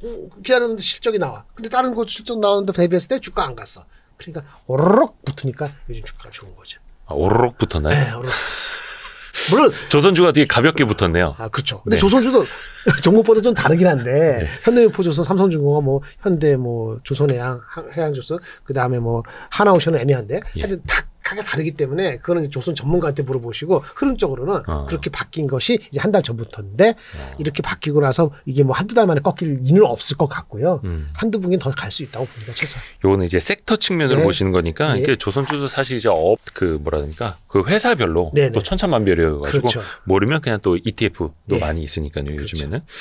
기다렸는데 어, 실적이 나와. 근데 다른 곳 실적 나오는데 대비했을 때 주가 안 갔어. 그러니까 오로록 붙으니까 요즘 주가가 좋은 거죠. 아, 오로록 붙었나요? 네, 오로록 붙었어요. 물론 조선주가 되게 가볍게 붙었네요. 아 그렇죠. 근데 네. 조선주도 정보보다 좀 다르긴 한데 네. 현대포조선 삼성중공업, 뭐 현대, 뭐 조선해양, 해양조선, 그 다음에 뭐 하나오션은 애매한데 예. 하여튼 각각 다르기 때문에 그거는 조선 전문가한테 물어보시고 흐름적으로는 어. 그렇게 바뀐 것이 이제 한 달 전부터인데 어. 이렇게 바뀌고 나서 이게 뭐 한두 달 만에 꺾일 일은 없을 것 같고요. 음. 한두 분이 더 갈 수 있다고 봅니다. 최소한. 요거는 이제 섹터 측면으로 네. 보시는 거니까 예. 이게 조선주도 사실 이제 업 그 뭐라 그러니까 그 회사별로 네네. 네. 또 천차만별이어 가지고 그렇죠. 모르면 그냥 또 ETF도 예. 많이 있으니까요. 요즘에는 그렇죠.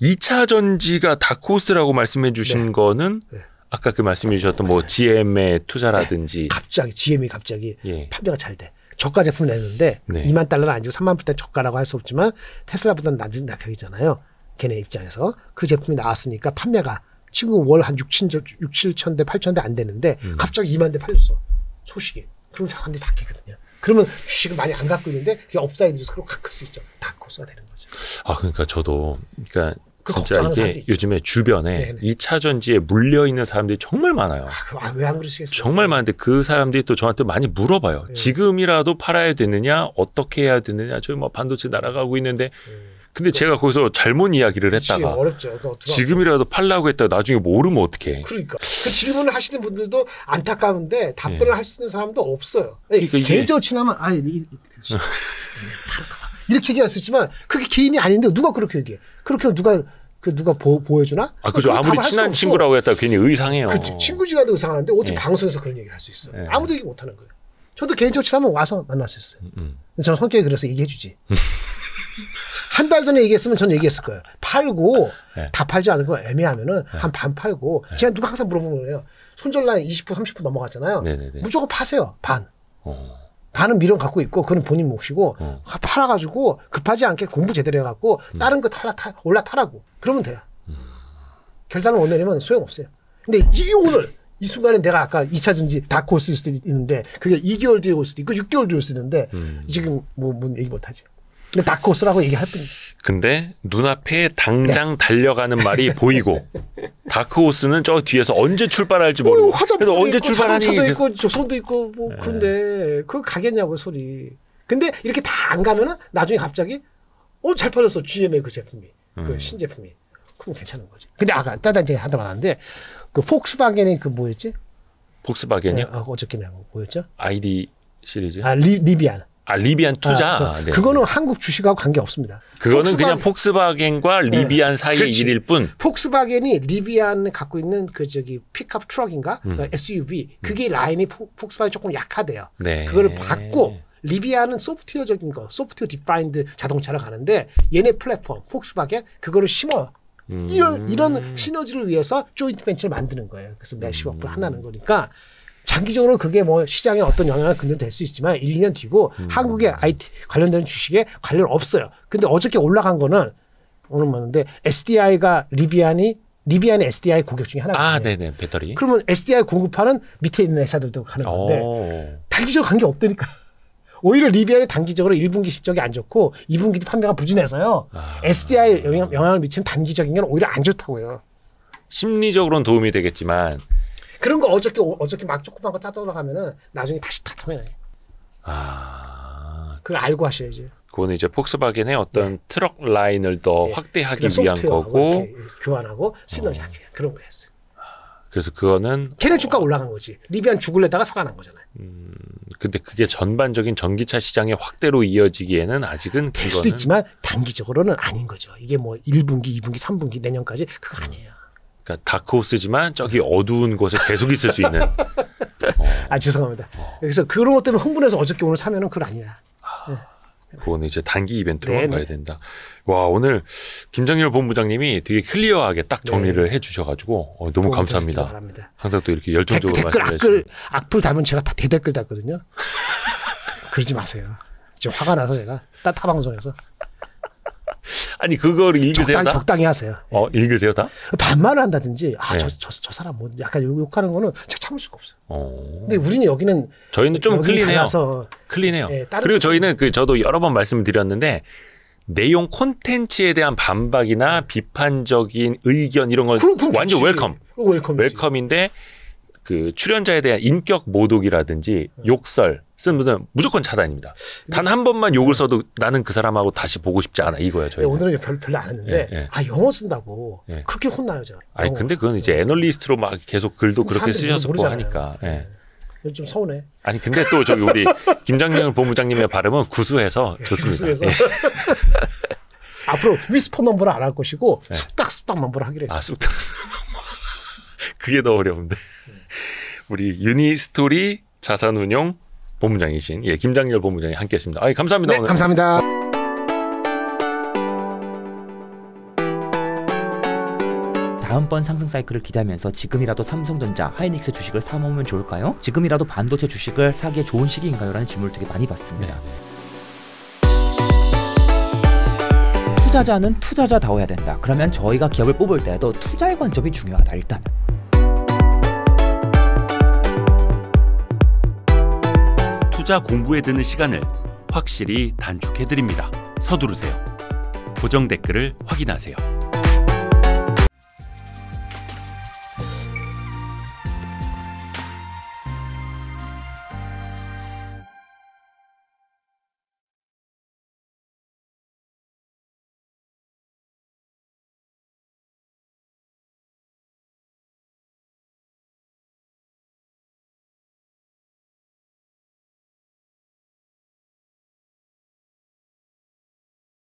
2차 전지가 다코스라고 말씀해 주신 네. 거는 네. 아까 그 말씀해 주셨던 뭐 GM의 투자라든지 네, 갑자기 GM이 갑자기 예. 판매가 잘 돼. 저가 제품을 내는데 네. 2만 달러는 아니고 3만 불대 저가라고 할 수 없지만 테슬라보다는 낮은 낙격이잖아요 걔네 입장에서 그 제품이 나왔으니까 판매가 지금 월 한 6천 6, 7천 대, 8천 대 안 되는데 음. 갑자기 2만 대 팔렸어. 소식이. 그럼 사람들이 다 깨거든요. 그러면 주식을 많이 안 갖고 있는데 그게 업사이드에서 그렇게 클수 있죠. 다 커서 되는 거죠. 아 그러니까 저도 그러니까 진짜 이게 요즘에 주변에 2차 전지에 물려 있는 사람들이 정말 많아요. 아, 왜안 그러시겠어요? 정말 많은데 그 사람들이 또 저한테 많이 물어봐요. 네. 지금이라도 팔아야 되느냐, 어떻게 해야 되느냐. 저희 뭐 반도체 날아가고 있는데. 네. 근데 제가 거기서 잘못 이야기를 했다가 어렵죠. 그러니까 지금이라도 팔라고 했다가 나중에 모르면 어떡해. 그러니까 그 질문을 하시는 분들도 안타까운데 답변을 네. 할수 있는 사람도 없어요. 그러니까 개인적으로 친하면 아 이렇게 얘기할 수 있지만 그게 개인이 아닌데 누가 그렇게 얘기해. 그렇게 누가 그 누가 보, 보여주나? 아 그죠. 아무리 친한 친구라고 했다 괜히 의상해요. 그 친구지가도 의상하는데 어떻게 예. 방송에서 그런 얘기를 할 수 있어? 예. 아무도 얘기 못 하는 거예요. 저도 개인적으로 친하면 와서 만났었어요. 음. 음. 저는 성격이 그래서 얘기해주지. 한 달 전에 얘기했으면 저는 얘기했을 거예요. 팔고 네. 다 팔지 않은 거 애매하면은 네. 예. 한반 팔고 네. 제가 누가 항상 물어보는 거예요. 손절라인 20% 30% 넘어갔잖아요. 무조건 파세요 반. 어. 많은 미련 갖고 있고 그건 본인 몫이고 어. 팔아가지고 급하지 않게 공부 제대로 해갖고 음. 다른 거 탈라 타, 올라타라고 그러면 돼요. 음. 결단을 못 내리면 소용없어요. 근데 이 오늘 음. 이 순간에 내가 아까 2차 전지 다크 올수 도 있는데 그게 2개월 뒤에 올 수도 있고 6개월 뒤에 올 수도 있는데 음. 지금 뭐, 뭔 얘기 못하지. 닭코스라고 얘기할 뿐이죠. 근데 눈앞에 당장 네. 달려가는 말이 보이고 다크호스는 저 뒤에서 언제 출발할지 모르고 화장품도 있고 출발하니 차도 있고 조선도 있고 뭐 네. 그런데 그거 가겠냐고 소리. 근데 이렇게 다 안 가면은 나중에 갑자기 어잘 팔렸어 GM의 그 제품이 그 음. 그 신제품이 그럼 괜찮은 거지. 근데 아까 따다 이제 하다 말았는데 그 폭스바겐의 그 뭐였지? 폭스바겐이요? 네, 아, 어저께 뭐 뭐였죠? 아이 시리즈. 아 리, 리비안. 아, 리비안 아, 투자. 아, 네. 그거는 한국 주식하고 관계 없습니다. 그거는 폭스바겐. 그냥 폭스바겐과 네. 리비안 네. 사이의 그렇지. 일일 뿐. 폭스바겐이 리비안 갖고 있는 그 저기 픽업 트럭인가? 음. 그러니까 SUV. 음. 그게 음. 라인이 폭, 스바겐 조금 약하대요. 네. 그거를 받고 리비아는 소프트웨어적인 거, 소프트웨어 디파인드 자동차를 가는데 얘네 플랫폼, 폭스바겐 그거를 심어 음. 이런, 이런 시너지를 위해서 조인트 벤치를 만드는 거예요. 그래서 몇십억불 음. 하나는 거니까 장기적으로 그게 뭐 시장에 어떤 영향을 근데 될수 있지만 1, 2년 뒤고 음. 한국의 IT 관련된 주식에 관련 없어요. 근데 어저께 올라간 거는 오늘 봤는데 SDI가 리비안이 리비안이 SDI 고객 중에 하나가 아, 네네 배터리. 그러면 SDI 공급하는 밑에 있는 회사들도 가는 건데 오. 단기적으로 관계 없다니까. 오히려 리비안이 단기적으로 1분기 실적이 안 좋고 2분기도 판매가 부진해서요. 아. SDI 영향, 영향을 미치는 단기적인 건 오히려 안 좋다고요. 심리적으로는 도움이 되겠지만 그런 거 어저께 어저께 막 조그만 거 짜더라 하면은 나중에 다시 다통해내 아. 그걸 알고 하셔야지. 그거 이제 폭스바겐의 어떤 네. 트럭 라인을 더 네. 확대하기 위한 거고 교환하고 시너지하기 어. 위한 어. 그런 거였어요. 그래서 그거는 걔네 주가 올라간 거지 리비안 죽을래다가 살아난 거잖아요. 음, 근데 그게 전반적인 전기차 시장의 확대로 이어지기에는 아직은 될 수도 있지만 단기적으로는 아닌 거죠. 이게 뭐 1분기, 2분기, 3분기 내년까지 그거 음. 아니에요. 그러니까 다크호스지만 저기 어두운 곳에 계속 있을 수 있는. 어. 아 죄송합니다. 그래서 그런 것 때문에 흥분해서 어저께 오늘 사면은 그건 아니야 아, 그건 이제 단기 이벤트로 네 가야 네. 된다. 와 오늘 김정일 본부장님이 되게 클리어하게 딱 네. 정리를 네 해주셔가지고 어, 너무 감사합니다. 항상 또 이렇게 열정적으로 댓글, 말씀해 주시 악플 달면 제가 다 대댓글 달거든요. 그러지 마세요. 지금 화가 나서 제가 따타 방송에서 아니 그걸 읽으세요. 적당히, 다? 적당히 하세요. 어 예. 읽으세요 다. 반말을 한다든지 아저저 네. 예. 저, 사람 뭐 약간 욕하는 거는 제가 참을 수가 없어요. 어... 근데 우리는 여기는 저희는 좀 클린해요. 클린해요. 네, 그리고 저희는 그 저도 여러 번 말씀드렸는데 내용 콘텐츠에 대한 반박이나 비판적인 의견 이런 건 그럼, 그럼 완전 웰컴. 웰컴이지. 웰컴인데 그 출연자에 대한 인격 모독이라든지 욕설 쓴분 무조건 차단입니다. 단 한 번만 욕을 네. 써도 나는 그 사람하고 다시 보고 싶지 않아 이거예 저희 네, 오늘은 별 별로 안 했는데 예, 예. 아 영어 쓴다고 예. 그렇게 혼나요 제가. 아니 근데 그건 이제 애널리스트로 막 계속 글도 그렇게 쓰셔서 뭐 하니까. 예. 네. 좀 서운해. 아니 근데 또 저기 우리 김장영 본부장님의 발음은 구수해서 예, 좋습니다. 구수해서. 예. 앞으로 위스퍼 넘버를 안 할 것이고 예. 쑥닥쑥닥 넘버를 하기로 아, 했어요. 아 쑥닥쑥. 그게 더 어려운데. 네. 우리 유니스토리 자산운용 본부장이신 예김장렬 본부장이 함께했습니다. 아, 예, 감사합니다. 네, 오늘. 감사합니다. 다음번 상승 사이클을 기대하면서 지금이라도 삼성전자, 하이닉스 주식을 사 먹으면 좋을까요? 지금이라도 반도체 주식을 사기에 좋은 시기인가요? 라는 질문을 되게 많이 받습니다. 네. 투자자는 투자자다워야 된다. 그러면 저희가 기업을 뽑을 때도 에 투자의 관점이 중요하다. 일단. 투자 공부에 드는 시간을 확실히 단축해드립니다. 서두르세요. 고정 댓글을 확인하세요.